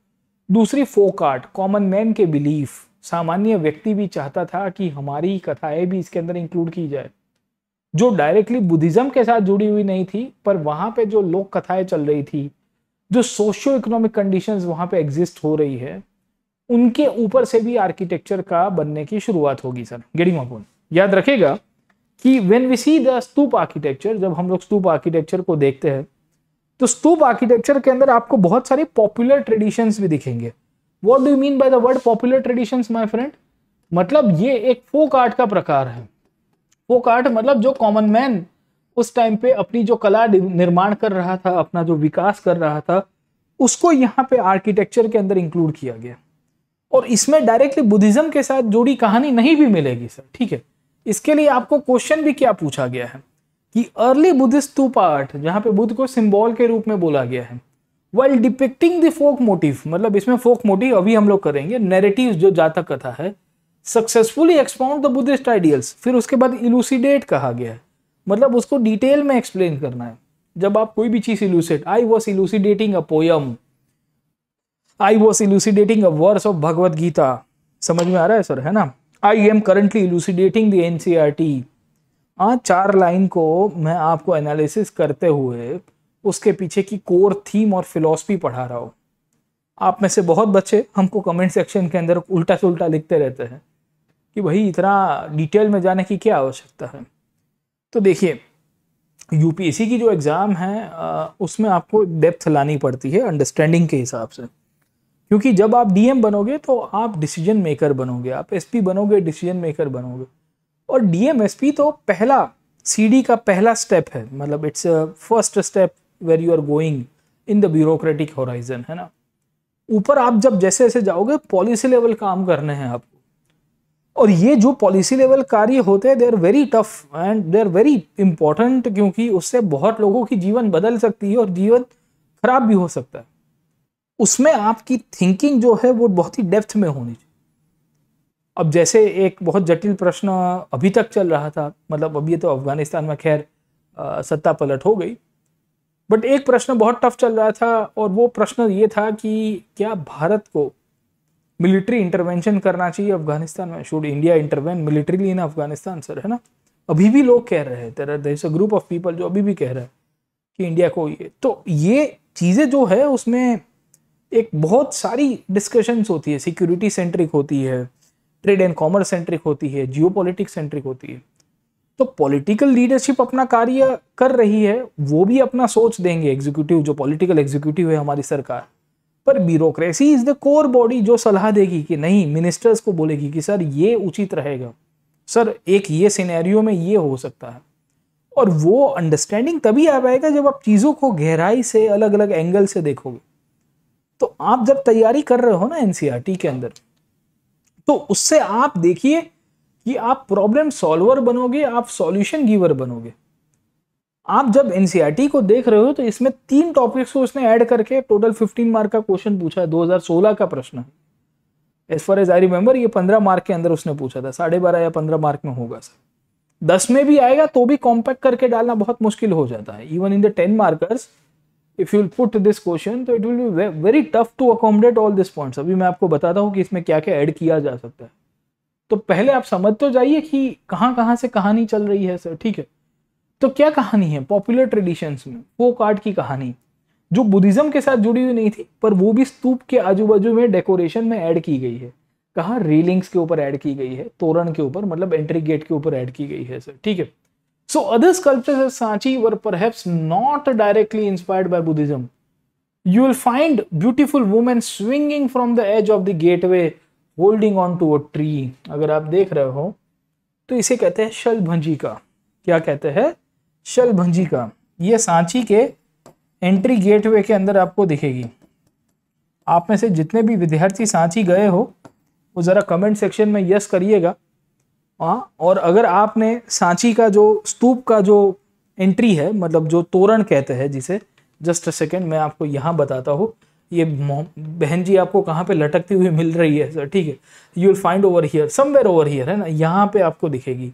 दूसरी फोक आर्ट कॉमन मैन के बिलीफ सामान्य व्यक्ति भी चाहता था कि हमारी कथाएं भी इसके अंदर इंक्लूड की जाए जो डायरेक्टली बुद्धिज्म के साथ जुड़ी हुई नहीं थी पर वहां पे जो लोक कथाएं चल रही थी जो सोशियो इकोनॉमिक कंडीशंस वहां पे एग्जिस्ट हो रही है उनके ऊपर से भी आर्किटेक्चर का बनने की शुरुआत होगी सर गेडिंग याद रखेगा कि when we see the stupa architecture जब हम लोग स्तूप आर्किटेक्चर को देखते हैं तो स्तूप आर्किटेक्चर के अंदर आपको बहुत सारे पॉपुलर ट्रेडिशंस भी दिखेंगे what do mean by the word popular traditions my friend मतलब ये एक फोक आर्ट का प्रकार है फोक आर्ट मतलब जो कॉमन मैन उस टाइम पे अपनी जो कला निर्माण कर रहा था अपना जो विकास कर रहा था उसको यहाँ पे आर्किटेक्चर के अंदर इंक्लूड किया गया और इसमें डायरेक्टली बुद्धिज्म के साथ जुड़ी कहानी नहीं भी मिलेगी सर ठीक है इसके लिए आपको क्वेश्चन भी क्या पूछा गया है कि अर्ली बुद्धिस्ट टू पार्ट जहाँ पे बुद्ध को सिम्बॉल के रूप में बोला गया है well depicting the folk motive मतलब इसमें फोक मोटिव अभी हम लोग करेंगे नेरेटिव जो जातक कथा है successfully expound the Buddhist ideals फिर उसके बाद इलूसीडेट कहा गया है मतलब उसको डिटेल में एक्सप्लेन करना है जब आप कोई भी चीज elucidate I was elucidating a poem I was elucidating a verse of Bhagavad Gita समझ में आ रहा है सर है ना I am currently elucidating the N C E R T चार लाइन को मैं आपको एनालिसिस करते हुए उसके पीछे की कोर थीम और फिलोसफी पढ़ा रहा हूँ आप में से बहुत बच्चे हमको कमेंट सेक्शन के अंदर उल्टा से उल्टा लिखते रहते हैं कि भाई इतना डिटेल में जाने की क्या आवश्यकता है तो देखिए यूपीएससी की जो एग्ज़ाम है उसमें आपको डेप्थ लानी पड़ती है अंडरस्टैंडिंग के हिसाब से क्योंकि जब आप डीएम बनोगे तो आप डिसीजन मेकर बनोगे आप एसपी बनोगे डिसीजन मेकर बनोगे और डीएम एसपी तो पहला सीडी का पहला स्टेप है मतलब it's a first step where you are going in the bureaucratic horizon है ना ऊपर आप जब जैसे जैसे जाओगे पॉलिसी लेवल काम करने हैं आपको और ये जो पॉलिसी लेवल कार्य होते हैं they are very tough and they are very important क्योंकि उससे बहुत लोगों की जीवन बदल सकती है और जीवन खराब भी हो सकता है उसमें आपकी थिंकिंग जो है वो बहुत ही डेप्थ में होनी चाहिए अब जैसे एक बहुत जटिल प्रश्न अभी तक चल रहा था मतलब अब ये तो अफगानिस्तान में खैर सत्ता पलट हो गई बट एक प्रश्न बहुत टफ चल रहा था और वो प्रश्न ये था कि क्या भारत को मिलिट्री इंटरवेंशन करना चाहिए अफगानिस्तान में should India intervene militarily in Afghanistan sir है ना अभी भी लोग कह रहे हैं there a group of people जो अभी भी कह रहे हैं कि इंडिया को ये तो ये चीज़ें जो है उसमें एक बहुत सारी डिस्कशंस होती है सिक्योरिटी सेंट्रिक होती है ट्रेड एंड कॉमर्स सेंट्रिक होती है जियो सेंट्रिक होती है तो पॉलिटिकल लीडरशिप अपना कार्य कर रही है वो भी अपना सोच देंगे एग्जीक्यूटिव जो पॉलिटिकल एग्जीक्यूटिव है हमारी सरकार पर bureaucracy is the core body जो सलाह देगी कि नहीं मिनिस्टर्स को बोलेगी कि सर ये उचित रहेगा सर एक ये सिनेरियो में ये हो सकता है और वो अंडरस्टैंडिंग तभी आ पाएगा जब आप चीज़ों को गहराई से अलग अलग एंगल से देखोगे तो आप जब तैयारी कर रहे हो ना एनसीआर e के अंदर तो उससे आप देखिए कि आप प्रॉब्लम सॉल्वर बनोगे आप सॉल्यूशन गिवर बनोगे आप जब एनसीईआरटी e को देख रहे हो तो इसमें तीन टॉपिक्स को उसने ऐड करके टोटल 15 मार्क का क्वेश्चन पूछा है 2016 का प्रश्न है as far as I remember ये 15 मार्क के अंदर उसने पूछा था साढ़े बारह या 15 मार्क में होगा सर दस में भी आएगा तो भी कॉम्पैक्ट करके डालना बहुत मुश्किल हो जाता है even in the ten markers if you put this question तो it will be very tough to accommodate all this points अभी मैं आपको बताता हूँ कि इसमें क्या क्या ऐड किया जा सकता है तो पहले आप समझ तो जाइए कि कहाँ कहाँ से कहानी चल रही है सर ठीक है तो क्या कहानी है पॉपुलर ट्रेडिशंस में फोक आर्ट की कहानी जो बुद्धिज्म के साथ जुड़ी हुई नहीं थी पर वो भी स्तूप के आजू बाजू में डेकोरेशन में ऐड की गई है कहा रेलिंग्स के ऊपर ऐड की गई है तोरण के ऊपर मतलब एंट्री गेट के ऊपर ऐड की गई है सर ठीक है So other sculptures of Sanchi were perhaps not directly inspired by Buddhism. You will find beautiful women swinging from the edge of the gateway, holding on to a tree. अगर आप देख रहे हो तो इसे कहते हैं शल भंजिका क्या कहते हैं शल भंजिका ये सांची के एंट्री गेटवे के अंदर आपको दिखेगी आप में से जितने भी विद्यार्थी सांची गए हो वो ज़रा कमेंट सेक्शन में यस करिएगा हाँ और अगर आपने सांची का जो स्तूप का जो एंट्री है मतलब जो तोरण कहते हैं जिसे जस्ट अ सेकेंड मैं आपको यहाँ बताता हूँ ये बहन जी आपको कहाँ पे लटकती हुई मिल रही है सर ठीक है you will find over here somewhere over here है ना यहाँ पे आपको दिखेगी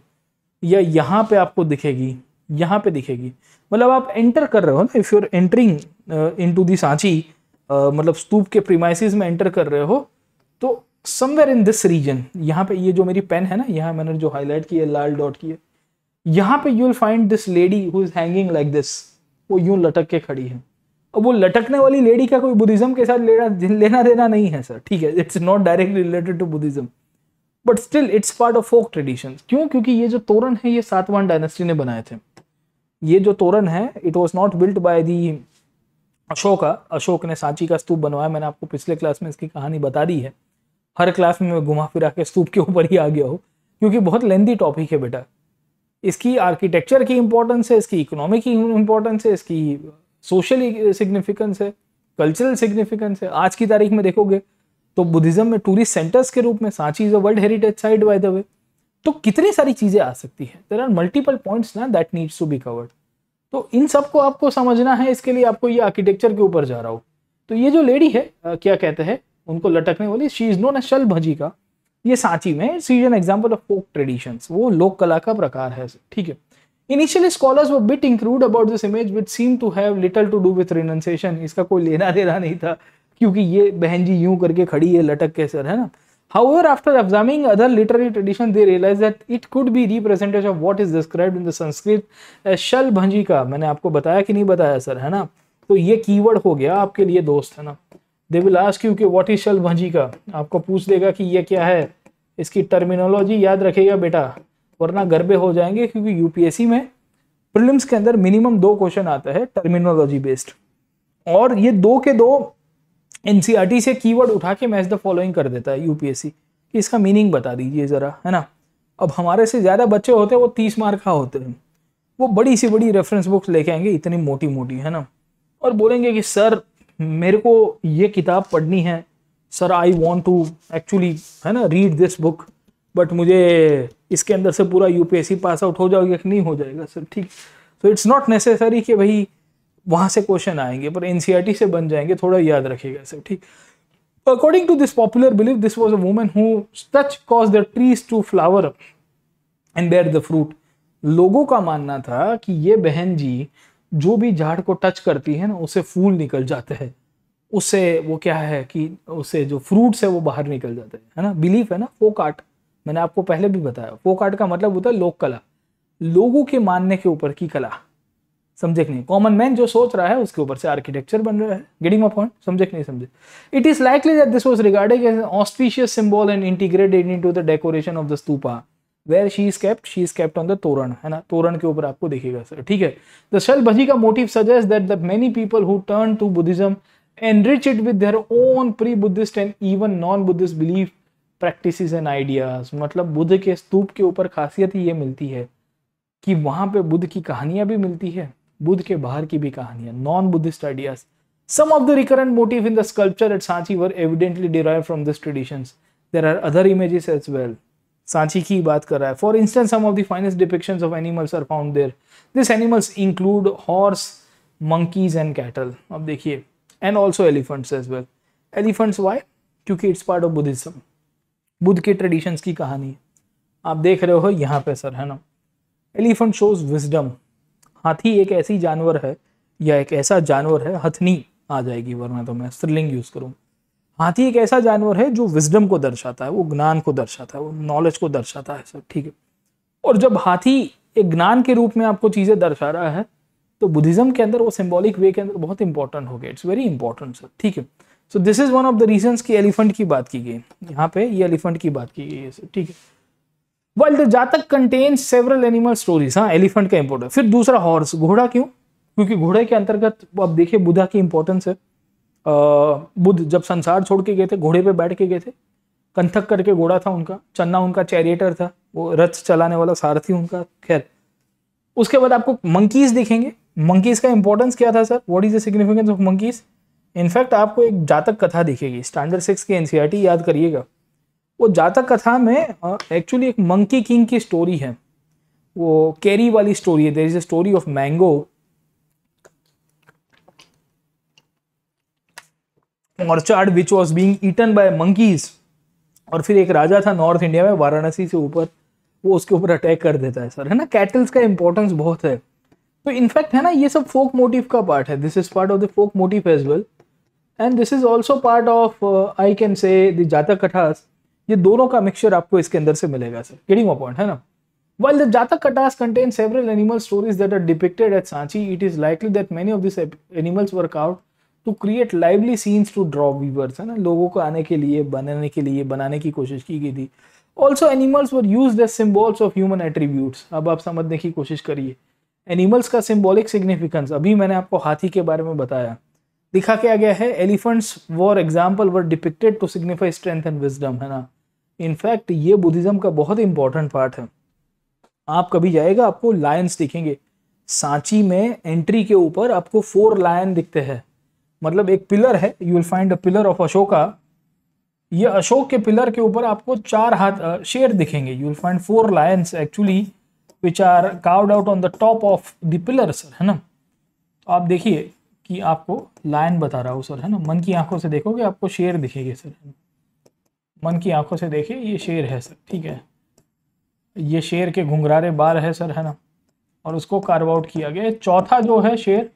या यहाँ पे आपको दिखेगी यहाँ पे दिखेगी मतलब आप एंटर कर रहे हो ना if you're entering into the Sanchi uh, मतलब स्तूप के प्रीमाइसिस में एंटर कर रहे हो तो समवेयर इन दिस रीजन यहाँ पे ये जो मेरी पेन है ना यहाँ मैंने जो हाईलाइट की है लाल डॉट की है यहाँ पे you will find this lady who is hanging like this वो यूं लटक के खड़ी है अब वो लटकने वाली लेडी का कोई बुद्धिज्म के साथ लेना लेना देना नहीं है सर ठीक है it's not directly related to Buddhism but still it's part of folk tradition क्यों क्योंकि ये जो तोरण है ये सातवान डायनेस्टी ने बनाए थे ये जो तोरण है it was not built by the Ashoka Ashoka ने सांची का स्तूप बनवाया मैंने आपको पिछले क्लास में इसकी कहानी बता दी है हर क्लास में मैं घुमा फिरा के स्तूप के ऊपर ही आ गया हूँ क्योंकि बहुत लेंदी टॉपिक है बेटा इसकी आर्किटेक्चर की इंपॉर्टेंस है इसकी इकोनॉमी की इंपॉर्टेंस है इसकी सोशल सिग्निफिकेंस है कल्चरल सिग्निफिकेंस है आज की तारीख में देखोगे तो बुद्धिज्म में टूरिस्ट सेंटर्स के रूप में Sanchi is a world heritage site by the way तो कितनी सारी चीज़ें आ सकती है देर आर मल्टीपल पॉइंट्स ना that needs to be covered तो इन सबको आपको समझना है इसके लिए आपको ये आर्किटेक्चर के ऊपर जा रहा हो तो ये जो लेडी है क्या कहते हैं उनको लटकने वाली she is known Shalabhanjika का ये सांची में she is an example of folk tradition वो लोक कला का प्रकार है ठीक है इनिशियली स्कॉलर्स वो bit include about this image which seem to have little to do with renunciation इसका कोई लेना देना नहीं था क्योंकि ये बहन जी यूं करके खड़ी है लटक के सर है ना However, after examining other literary traditions, they realized that it could be representation of what is described in the Sanskrit as शल भंजी का मैंने आपको बताया कि नहीं बताया सर है ना तो ये कीवर्ड हो गया आपके लिए दोस्त है ना दे विल आस्क यू कि व्हाट इज शल भंजिका आपको पूछ देगा कि यह क्या है इसकी टर्मिनोलॉजी याद रखेगा बेटा वरना गरबे हो जाएंगे क्योंकि यूपीएससी में प्रिलिम्स के अंदर मिनिमम दो क्वेश्चन आता है टर्मिनोलॉजी बेस्ड और ये दो के दो एनसीईआरटी e से कीवर्ड उठा के मैच द फॉलोइंग कर देता है यूपीएससी कि इसका मीनिंग बता दीजिए ज़रा है ना अब हमारे से ज़्यादा बच्चे होते हैं वो तीस मार्क का होते हैं वो बड़ी सी बड़ी रेफरेंस बुक्स लेके आएंगे इतनी मोटी मोटी है ना और बोलेंगे कि सर मेरे को ये किताब पढ़नी है sir I want to actually है ना रीड दिस बुक बट मुझे इसके अंदर से पूरा यूपीएससी पास आउट हो जाएगा कि नहीं हो जाएगा सर ठीक तो इट्स नॉट नेसेसरी कि भाई वहाँ से क्वेश्चन आएंगे पर एन e से बन जाएंगे थोड़ा याद रखेगा सर ठीक according to this popular believe this was a women who touch cause the trees to flower and bear the fruit लोगों का मानना था कि ये बहन जी जो भी झाड़ को टच करती है ना उसे फूल निकल जाते हैं उससे वो क्या है कि उसे जो फ्रूट्स है वो बाहर निकल जाते हैं है ना बिलीफ है ना फोक आर्ट मैंने आपको पहले भी बताया फोक आर्ट का मतलब होता है लोक कला लोगों के मानने के ऊपर की कला समझे नहीं कॉमन मैन जो सोच रहा है उसके ऊपर से आर्किटेक्चर बन रहा है गेटिंग माई पॉइंट समझे नहीं समझे it is likely that this was regarded as auspicious symbol and integrated into the decoration of the stupa where she is kept she is kept on the torana है ना तोरण के ऊपर आपको देखेगा सर ठीक है द शल भजी का motive suggest that the many people who turn to Buddhism enrich it with their own pre Buddhist and even non Buddhist belief practice and ideas मतलब बुद्ध के स्तूप के ऊपर खासियत ही ये मिलती है कि वहां पर बुद्ध की कहानियां भी मिलती है बुद्ध के बाहर की भी कहानियां non Buddhist ideas some of the recurrent motive in the sculpture at Sanchi were evidently derive from this traditions there are other images as well Sanchi की बात कर रहा है for instance some of the finest depictions of animals are found there this animals include horse monkeys and cattle अब देखिए and also elephants as well elephants why क्योंकि it's part of Buddhism Buddha के traditions की कहानी है आप देख रहे हो यहाँ पे सर है ना एलिफेंट शोज विजडम हाथी एक ऐसी जानवर है या एक ऐसा जानवर है हथनी आ जाएगी वरना तो मैं स्त्रीलिंग यूज़ करूँ हाथी एक ऐसा जानवर है जो विजडम को दर्शाता है वो ज्ञान को दर्शाता है वो नॉलेज को दर्शाता है सब ठीक है और जब हाथी एक ज्ञान के रूप में आपको चीज़ें दर्शा रहा है तो बुद्धिज्म के अंदर वो सिंबॉलिक वे के अंदर बहुत इंपॉर्टेंट हो गया इट्स वेरी इंपॉर्टेंट सर ठीक है so this is one of the reason की एलिफेंट की बात की गई यहाँ पे ये एलिफेंट की बात की गई है सर ठीक है world Jataka contain several animal stories हाँ एलिफेंट का इंपोर्टेंट फिर दूसरा हॉर्स घोड़ा क्यों क्योंकि घोड़े के अंतर्गत आप देखिए बुधा की इंपॉर्टेंस है बुद्ध जब संसार छोड़ के गए थे घोड़े पे बैठ के गए थे कंथक करके घोड़ा था उनका चन्ना उनका चैरिएटर था वो रथ चलाने वाला सारथी उनका खैर उसके बाद आपको मंकीज दिखेंगे मंकीज का इंपॉर्टेंस क्या था sir what is the significance of monkeys in fact आपको एक जातक कथा दिखेगी स्टैंडर्ड सिक्स की एनसीईआरटी e याद करिएगा वो जातक कथा में एक्चुअली एक मंकी किंग की स्टोरी है वो कैरी वाली स्टोरी है there is a story of mango orchard which was being eaten by monkeys और फिर एक राजा था नॉर्थ इंडिया में वाराणसी से ऊपर वो उसके ऊपर अटैक कर देता है सर है ना कैटल्स का इंपॉर्टेंस बहुत है तो इनफैक्ट है ना ये सब फोक मोटिव का पार्ट है this is part of the folk motive as well and this is also part of I can say the Jataka कठास ये दोनों का मिक्सचर आपको इसके अंदर से मिलेगा सर गेटिंग अ पॉइंट है ना वेल द जातक कटास contain several animal stories that are depicted at Sanchi it is likely that many of this animals work out to create lively scenes to draw viewers है ना लोगों को आने के लिए बनाने के लिए बनाने की कोशिश की गई थी also animals were use as symbols of human attributes अब आप समझने की कोशिश करिए एनिमल्स का सिम्बॉलिक सिग्निफिकेंस अभी मैंने आपको हाथी के बारे में बताया लिखा क्या गया है elephants for example were depicted to signify strength and wisdom है ना इनफैक्ट ये बुद्धिज्म का बहुत इंपॉर्टेंट पार्ट है आप कभी जाएगा आपको लायंस दिखेंगे सांची में एंट्री के ऊपर आपको फोर लायन दिखते हैं मतलब एक पिलर है you will find a pillar of Ashoka ये अशोक के पिलर के ऊपर आपको चार हाथ शेर दिखेंगे you will find four lions actually which are carved out on the top of the pillar sir है ना तो आप देखिए कि आपको लायन बता रहा हूँ सर है ना मन की आंखों से देखोगे आपको शेर दिखेंगे सर मन की आंखों से देखिए ये शेर है सर ठीक है ये शेर के घुंघरारे बार है सर है ना और उसको कार्व आउट किया गया चौथा जो है शेर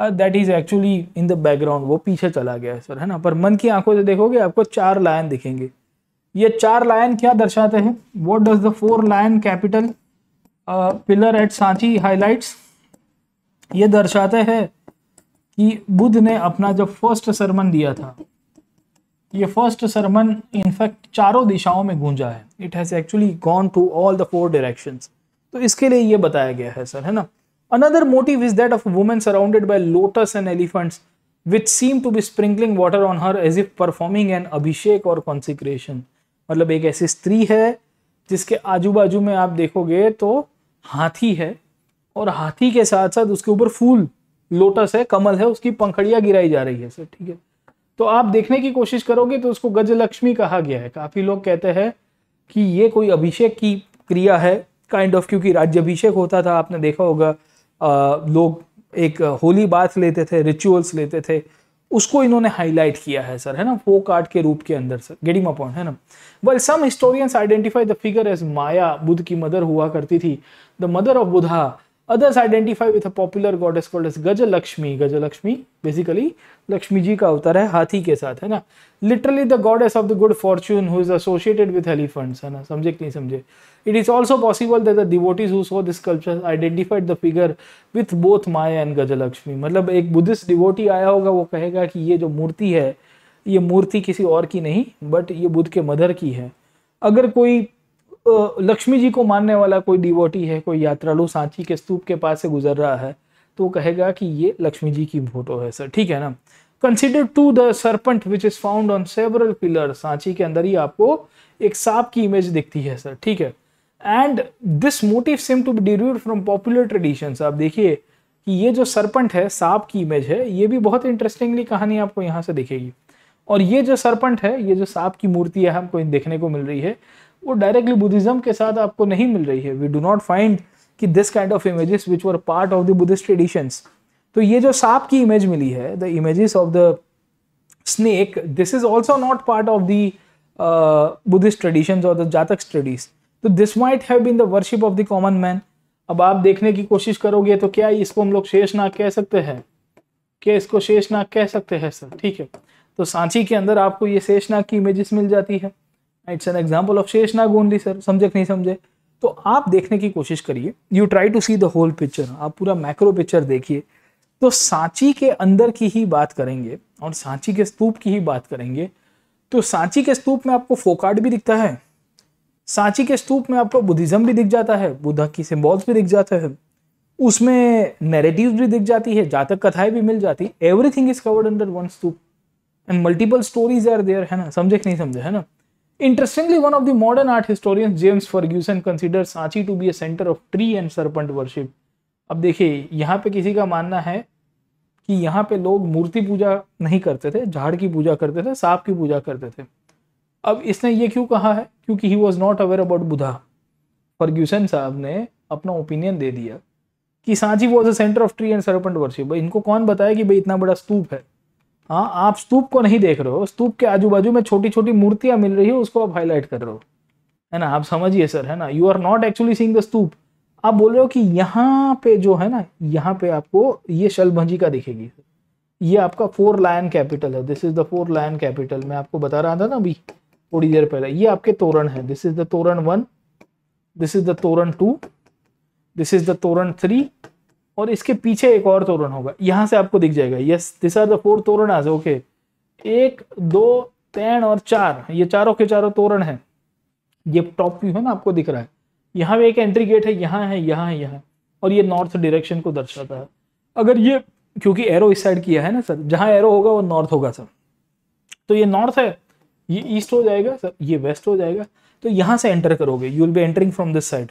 that is actually in the background वो पीछे चला गया है सर है ना पर मन की आंखों से देखोगे आपको चार लायन दिखेंगे ये चार लायन क्या दर्शाते हैं what does the four lion capital pillar at Sanchi highlights ये दर्शाते हैं कि बुद्ध ने अपना जब फर्स्ट सरमन दिया था ये फर्स्ट सरमन इनफैक्ट चारों दिशाओं में गूंजा है it has actually gone to all the four directions तो इसके लिए ये बताया गया है सर है ना Another motif is that of a woman surrounded by lotus and elephants, which seem to be sprinkling water on her as if performing an abhishek or consecration. मतलब एक ऐसी स्त्री है जिसके आजू बाजू में आप देखोगे तो हाथी है और हाथी के साथ साथ उसके ऊपर फूल लोटस है कमल है उसकी पंखड़िया गिराई जा रही है सर ठीक है तो आप देखने की कोशिश करोगे तो उसको गजलक्ष्मी कहा गया है काफ़ी लोग कहते हैं कि ये कोई अभिषेक की क्रिया है काइंड kind ऑफ of, क्योंकि अभिषेक होता था आपने देखा होगा लोग एक होली बात लेते थे रिचुअल्स लेते थे उसको इन्होंने हाईलाइट किया है सर है ना फोक आर्ट के रूप के अंदर सर गेटिंग पॉइंट है ना well some historians identify the figure as Maya Buddha की मदर हुआ करती थी the mother of Buddha others identify with a popular god called as Gaja Lakshmi गज लक्ष्मी बेसिकली लक्ष्मी जी का अवतार है हाथी के साथ है ना literally the god of the good fortune who is associated with elephant है ना समझे कि नहीं समझे it is also possible that the devotees who saw this culture identified the figure with both Maya and Gaja Lakshmi मतलब एक बुद्धिस्ट डिवोटी आया होगा वो कहेगा कि ये जो मूर्ति है ये मूर्ति किसी और की नहीं बट ये बुद्ध के मदर की है अगर कोई लक्ष्मी जी को मानने वाला कोई डिवोटी है कोई यात्रालु सांची के स्तूप के पास से गुजर रहा है तो कहेगा कि ये लक्ष्मी जी की फोटो है सर ठीक है ना consider to the serpent which is found on several pillar Sanchi के अंदर ही आपको एक सांप की इमेज दिखती है सर ठीक है and this motive seem to be डिव्यूड फ्रॉम पॉपुलर ट्रेडिशन आप देखिए कि ये जो सरपंट है सांप की इमेज है ये भी बहुत इंटरेस्टिंगली कहानी आपको यहाँ से दिखेगी और ये जो सरपंट है ये जो सांप की मूर्ति है हमको देखने को मिल रही है वो डायरेक्टली बुद्धिज्म के साथ आपको नहीं मिल रही है वी डू नॉट फाइंड कि this kind of images which were part of the Buddhist traditions तो ये जो सांप की इमेज मिली है the images of the snake this is also not part of the Buddhist traditions और द जातक स्टडीज तो this might have been the worship of the common man अब आप देखने की कोशिश करोगे तो क्या इसको हम लोग शेष नाग कह सकते हैं क्या इसको शेष नाग कह सकते हैं सर ठीक है तो सांची के अंदर आपको ये शेष नाग की इमेजेस मिल जाती है it's an example of Sheshnag only sir समझे नहीं समझे तो आप देखने की कोशिश करिए you try to see the whole picture आप पूरा मैक्रो पिक्चर देखिए तो सांची के अंदर की ही बात करेंगे और सांची के स्तूप की ही बात करेंगे तो सांची के स्तूप में आपको फोकार्ड भी दिखता है सांची के स्तूप में आपको बुद्धिज्म भी दिख जाता है बुद्धा की सिम्बॉल्स भी दिख जाता है उसमें नैरेटिव भी दिख जाती है जातक कथाएं भी मिल जाती है everything is covered under one stupa and multiple stories are there है ना समझे नहीं समझे है ना Interestingly, one of the modern art historians, James Ferguson, considers Sanchi to be a center of tree and serpent worship. अब देखिए यहाँ पे किसी का मानना है कि यहाँ पे लोग मूर्ति पूजा नहीं करते थे झाड़ की पूजा करते थे सांप की पूजा करते थे अब इसने ये क्यों कहा है क्योंकि he was not aware about Buddha Fergusson साहब ने अपना ओपिनियन दे दिया कि Sanchi was a centre of tree and serpent worship इनको कौन बताया कि भाई इतना बड़ा स्तूप है हाँ आप स्तूप को नहीं देख रहे हो स्तूप के आजू बाजू में छोटी छोटी मूर्तियां मिल रही है उसको आप हाईलाइट कर रहे हो है ना आप समझिए सर है ना you are not actually seeing the stupa आप बोल रहे हो कि यहाँ पे जो है ना यहाँ पे आपको ये शलभंजी का दिखेगी ये आपका फोर लायन कैपिटल है this is the four lion capital मैं आपको बता रहा था ना अभी थोड़ी देर पहले ये आपके तोरण है this is the torana one this is the torana two this is the torana three और इसके पीछे एक और तोरण होगा यहाँ से आपको दिख जाएगा yes this are the four आज ओके एक दो तेन और चार ये चारों के चारों तोरण है ये टॉप व्यू है ना आपको दिख रहा है यहाँ पे एक एंट्री गेट है यहाँ है यहाँ है यहाँ और ये नॉर्थ डायरेक्शन को दर्शाता है अगर ये क्योंकि एरो इस साइड किया है ना सर जहाँ एरो होगा वो नॉर्थ होगा सर तो ये नॉर्थ है ये ईस्ट हो जाएगा सर ये वेस्ट हो जाएगा तो यहाँ से एंटर करोगे you will be entering from this side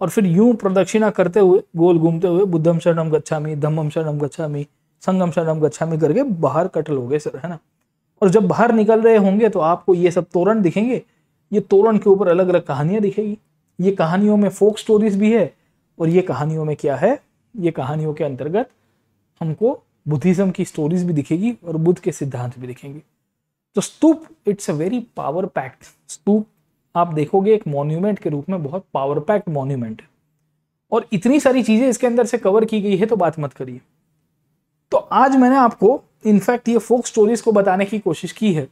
और फिर यूं प्रदक्षिणा करते हुए गोल घूमते हुए बुद्धम शरणम गच्छामी धम्मम शरणम गच्छामी संगम शरणम गच्छामी करके बाहर कटल हो गए सर है ना और जब बाहर निकल रहे होंगे तो आपको ये सब तोरण दिखेंगे ये तोरण के ऊपर अलग अलग कहानियाँ दिखेगी ये कहानियों में फोक स्टोरीज भी है और ये कहानियों में क्या है ये कहानियों के अंतर्गत हमको बुद्धिज्म की स्टोरीज भी दिखेगी और बुद्ध के सिद्धांत भी दिखेंगे तो stupa it's a very power packed stupa आप देखोगे एक मॉन्यूमेंट के रूप में बहुत पावर पैक्ड मॉन्यूमेंट है और इतनी सारी चीज़ें इसके अंदर से कवर की गई है तो बात मत करिए तो आज मैंने आपको इनफैक्ट ये फोक स्टोरीज को बताने की कोशिश की है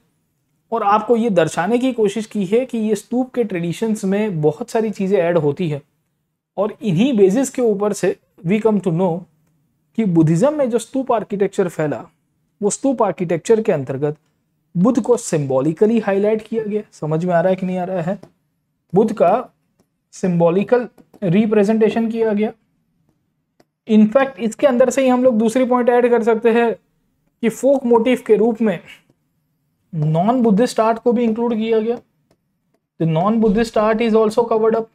और आपको ये दर्शाने की कोशिश की है कि ये स्तूप के ट्रेडिशंस में बहुत सारी चीज़ें ऐड होती है और इन्हीं बेसिस के ऊपर से वी कम टू नो कि बुद्धिज़्म में जो स्तूप आर्किटेक्चर फैला वो स्तूप आर्किटेक्चर के अंतर्गत बुद्ध को सिंबॉलिकली हाईलाइट किया गया समझ में आ रहा है कि नहीं आ रहा है बुद्ध का सिंबॉलिकल रिप्रेजेंटेशन किया गया इनफैक्ट इसके अंदर से ही हम लोग दूसरी पॉइंट ऐड कर सकते हैं कि फोक मोटिव के रूप में नॉन बुद्धिस्ट आर्ट को भी इंक्लूड किया गया the non Buddhist art is also covered up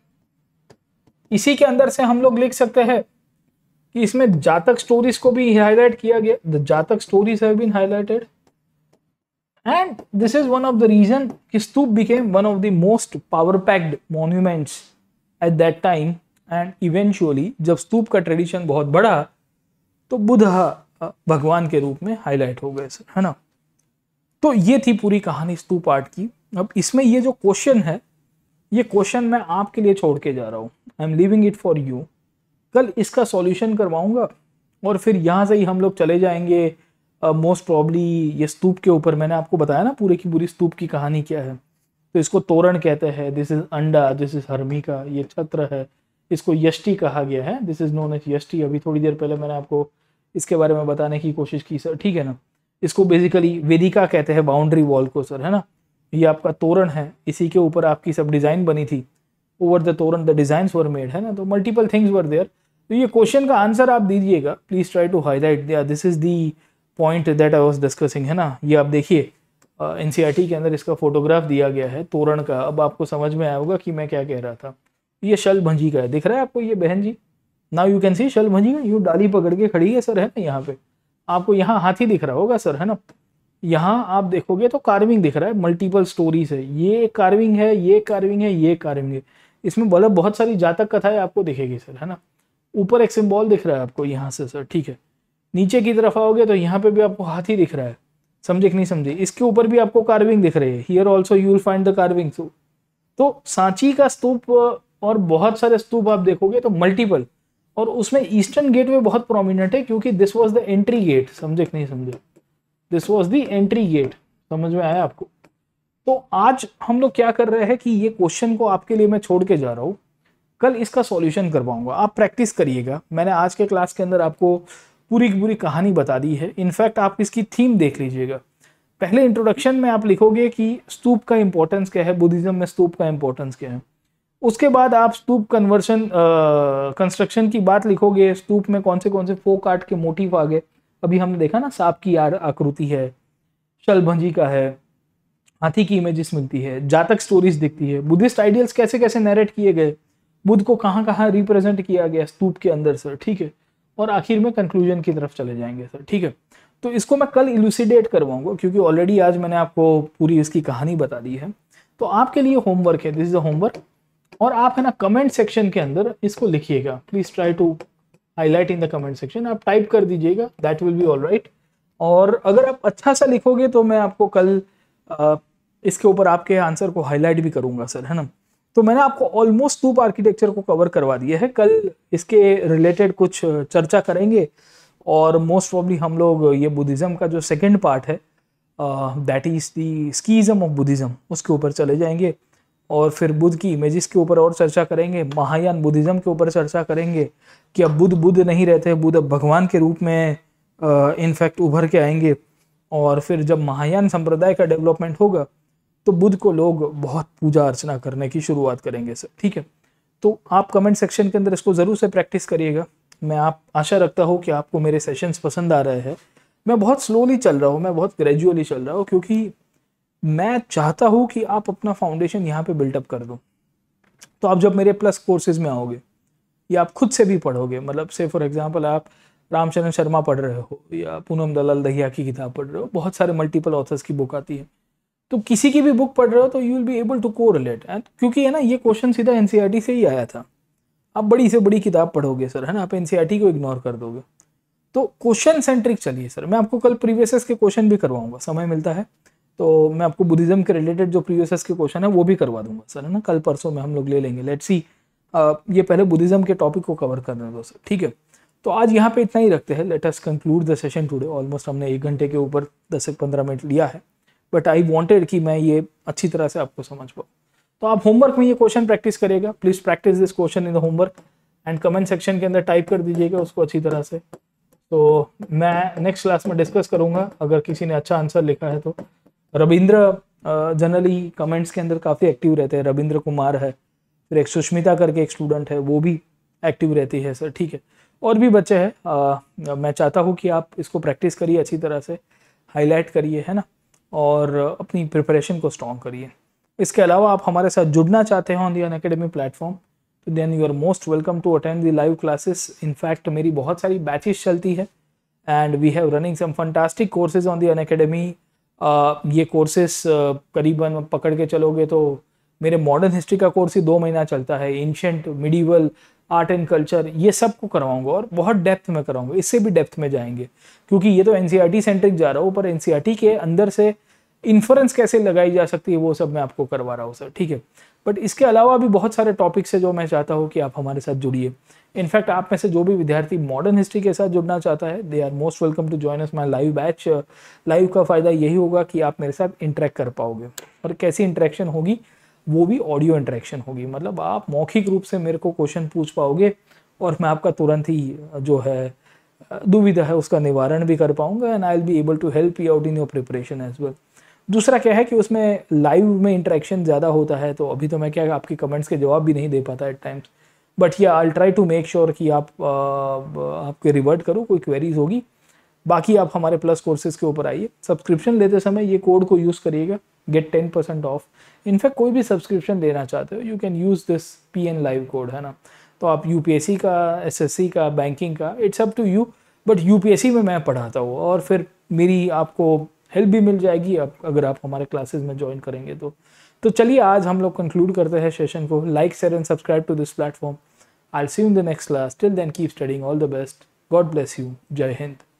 इसी के अंदर से हम लोग लिख सकते हैं कि इसमें जातक स्टोरीज को भी हाईलाइट किया गया the Jataka stories have been highlighted And this is one of the reason ki stup became one of the most power-packed monuments at that time. And eventually, जब स्तूप का tradition बहुत बढ़ा तो बुध भगवान के रूप में हाईलाइट हो गए सर है ना तो ये थी पूरी कहानी स्तूप आर्ट की अब इसमें ये जो क्वेश्चन है ये क्वेश्चन मैं आपके लिए छोड़ के जा रहा हूँ I am leaving it for you कल इसका सॉल्यूशन करवाऊंगा और फिर यहाँ से ही हम लोग चले जाएंगे मोस्ट प्रॉब्ली ये स्तूप के ऊपर मैंने आपको बताया ना पूरे की पूरी स्तूप की कहानी क्या है तो इसको तोरण कहते हैं this is anda this is का ये छत्र है इसको यष्टि कहा गया है this is known as yashti अभी थोड़ी देर पहले मैंने आपको इसके बारे में बताने की कोशिश की सर ठीक है ना इसको बेसिकली वेदिका कहते हैं बाउंड्री वॉल को सर है ना ये आपका तोरण है इसी के ऊपर आपकी सब डिज़ाइन बनी थी over the torana the design were made है ना तो मल्टीपल थिंग्स वर देयर तो ये क्वेश्चन का आंसर आप दीजिएगा please try to highlight this is the point that I was discussing है ना ये आप देखिए एन e के अंदर इसका फोटोग्राफ दिया गया है तोरण का अब आपको समझ में आया होगा कि मैं क्या कह रहा था ये शल भंजी का है दिख रहा है आपको ये बहन जी now you can see shalabhanjika डाली पकड़ के खड़ी है सर है ना यहाँ पे आपको यहाँ हाथी दिख रहा होगा सर है ना यहाँ आप देखोगे तो कार्विंग दिख रहा है मल्टीपल स्टोरीज है ये कार्विंग है ये कार्विंग है ये कार्विंग है इसमें बल्ब मतलब बहुत सारी जातक कथाएं आपको दिखेगी सर है ना ऊपर एक सिम्बॉल दिख रहा है आपको यहाँ से सर ठीक है नीचे की तरफ आओगे तो यहाँ पे भी आपको हाथी दिख रहा है समझे कि नहीं समझे इसके ऊपर भी आपको कार्विंग दिख रही है here also you will find the carving तो सांची का स्तूप और बहुत सारे स्तूप आप देखोगे तो मल्टीपल और उसमें ईस्टर्न गेटवे बहुत प्रोमिनेंट है क्योंकि this was the entry gate समझे कि नहीं समझे this was the entry gate समझ में आया आपको तो आज हम लोग क्या कर रहे हैं कि ये क्वेश्चन को आपके लिए मैं छोड़ के जा रहा हूँ कल इसका सॉल्यूशन करवाऊंगा आप प्रैक्टिस करिएगा मैंने आज के क्लास के अंदर आपको पूरी की पूरी कहानी बता दी है इनफैक्ट आप इसकी थीम देख लीजिएगा पहले इंट्रोडक्शन में आप लिखोगे कि स्तूप का इंपॉर्टेंस क्या है बुद्धिज्म में स्तूप का इंपॉर्टेंस क्या है उसके बाद आप स्तूप कन्वर्शन कंस्ट्रक्शन की बात लिखोगे स्तूप में कौन से कौन से फोक आर्ट के मोटिव आ गए अभी हमने देखा ना सांप की आकृति है शलभंजी का है हाथी की इमेजेस मिलती है जातक स्टोरीज दिखती है बुद्धिस्ट आइडियल्स कैसे कैसे नरेट किए गए बुद्ध को कहाँ कहाँ रिप्रेजेंट किया गया स्तूप के अंदर सर ठीक है और आखिर में कंक्लूजन की तरफ चले जाएंगे सर ठीक है तो इसको मैं कल इलूसीडेट करवाऊंगा क्योंकि ऑलरेडी आज मैंने आपको पूरी इसकी कहानी बता दी है तो आपके लिए होमवर्क है दिस इज अ होमवर्क और आप है ना कमेंट सेक्शन के अंदर इसको लिखिएगा please try to highlight in the comment section आप टाइप कर दीजिएगा that will be all right और अगर आप अच्छा सा लिखोगे तो मैं आपको कल आ, इसके ऊपर आपके आंसर को हाईलाइट भी करूंगा सर है ना तो मैंने आपको ऑलमोस्ट टूप आर्किटेक्चर को कवर करवा दिया है कल इसके रिलेटेड कुछ चर्चा करेंगे और मोस्ट प्रॉब्ली हम लोग ये बुद्धिज़्म का जो सेकेंड पार्ट है that is the schism of Buddhism उसके ऊपर चले जाएंगे और फिर बुद्ध की इमेजेस के ऊपर और चर्चा करेंगे महायान बुद्धिज़्म के ऊपर चर्चा करेंगे कि अब बुद्ध बुद्ध नहीं रहते बुद्ध अब भगवान के रूप में इनफैक्ट उभर के आएंगे और फिर जब महायान संप्रदाय का डेवलपमेंट होगा तो बुद्ध को लोग बहुत पूजा अर्चना करने की शुरुआत करेंगे सर ठीक है तो आप कमेंट सेक्शन के अंदर इसको ज़रूर से प्रैक्टिस करिएगा मैं आप आशा रखता हूँ कि आपको मेरे सेशंस पसंद आ रहे हैं मैं बहुत स्लोली चल रहा हूँ मैं बहुत ग्रेजुअली चल रहा हूँ क्योंकि मैं चाहता हूँ कि आप अपना फाउंडेशन यहाँ पर बिल्टअप कर दो तो आप जब मेरे प्लस कोर्सेज में आओगे या आप खुद से भी पढ़ोगे मतलब से फॉर एग्जाम्पल आप रामचंद्र शर्मा पढ़ रहे हो या पूनम दलाल दहिया की किताब पढ़ रहे हो बहुत सारे मल्टीपल ऑथर्स की बुक आती है तो किसी की भी बुक पढ़ रहे हो तो you will be able to को रिलेट क्योंकि है ना ये क्वेश्चन सीधा एन e से ही आया था आप बड़ी से बड़ी किताब पढ़ोगे सर है ना आप एन e को इग्नोर कर दोगे तो क्वेश्चन सेंट्रिक चलिए सर मैं आपको कल प्रीवियस के क्वेश्चन भी करवाऊंगा समय मिलता है तो मैं आपको बुद्धिज्म के रिलेटेड जो प्रीवियस के क्वेश्चन है वो भी करवा दूंगा सर है ना कल परसों में हम लोग ले लेंगे लेट्स सी ये पहले बुद्धिज्म के टॉपिक को कवर करने दो सर ठीक है तो आज यहाँ पे इतना ही रखते हैं let conclude the session today almost हमने एक घंटे के ऊपर दस से पंद्रह मिनट लिया है बट आई वॉन्टेड कि मैं ये अच्छी तरह से आपको समझ पाऊँ तो आप होमवर्क में ये क्वेश्चन प्रैक्टिस करिएगा please practice this question in the homework and comment section के अंदर टाइप कर दीजिएगा उसको अच्छी तरह से तो मैं नेक्स्ट क्लास में डिस्कस करूंगा अगर किसी ने अच्छा आंसर लिखा है तो रविंद्र जनरली कमेंट्स के अंदर काफ़ी एक्टिव रहते हैं रविंद्र कुमार है फिर एक सुष्मिता करके एक स्टूडेंट है वो भी एक्टिव रहती है सर ठीक है और भी बच्चे हैं मैं चाहता हूँ कि आप इसको प्रैक्टिस करिए अच्छी तरह से हाईलाइट करिए है ना और अपनी प्रिपरेशन को स्ट्रॉन्ग करिए इसके अलावा आप हमारे साथ जुड़ना चाहते हैं on the Unacademy platform तो then you are most welcome to attend the live classes in fact मेरी बहुत सारी बैचेस चलती है and we have running some fantastic courses on the Unacademy ये कोर्सेस करीबन पकड़ के चलोगे तो मेरे मॉडर्न हिस्ट्री का कोर्स ही दो महीना चलता है ancient medieval art and culture ये सब को करवाऊंगा और बहुत डेप्थ में कराऊंगा इससे भी डेप्थ में जाएंगे क्योंकि ये तो एनसीईआरटी सेंट्रिक e जा रहा हूँ पर एनसीईआरटी के अंदर से इन्फ्रेंस कैसे लगाई जा सकती है वो सब मैं आपको करवा रहा हूँ सर ठीक है बट इसके अलावा भी बहुत सारे टॉपिक्स है जो मैं चाहता हूँ कि आप हमारे साथ जुड़िए इनफैक्ट आप में से जो भी विद्यार्थी मॉडर्न हिस्ट्री के साथ जुड़ना चाहता है they are most welcome to join us my live batch live का फ़ायदा यही होगा कि आप मेरे साथ इंटरेक्ट कर पाओगे और कैसी इंटरेक्शन होगी वो भी ऑडियो इंटरेक्शन होगी मतलब आप मौखिक रूप से मेरे को क्वेश्चन पूछ पाओगे और मैं आपका तुरंत ही जो है दुविधा है उसका निवारण भी कर पाऊंगा and I will be able to help you out in your preparation as well दूसरा क्या है कि उसमें लाइव में इंटरेक्शन ज़्यादा होता है तो अभी तो मैं क्या आपके कमेंट्स के जवाब भी नहीं दे पाता एट टाइम्स बट या I try to make sure कि आप आ, आपके रिवर्ट करो कोई क्वेरीज होगी बाकी आप हमारे प्लस कोर्सेज के ऊपर आइए सब्सक्रिप्शन लेते समय ये कोड को यूज़ करिएगा get ten percent off in fact कोई भी सब्सक्रिप्शन देना चाहते हो you can use this P N live code है ना तो आप यू पी एस सी का एस एस सी का बैंकिंग का it's up to you but U P S C में मैं पढ़ाता हूँ और फिर मेरी आपको हेल्प भी मिल जाएगी आप अगर आप हमारे क्लासेज में ज्वाइन करेंगे तो तो चलिए आज हम लोग कंक्लूड करते हैं सेशन को like share and subscribe to this platform I see in the next class till then keep studying all the best God bless you जय हिंद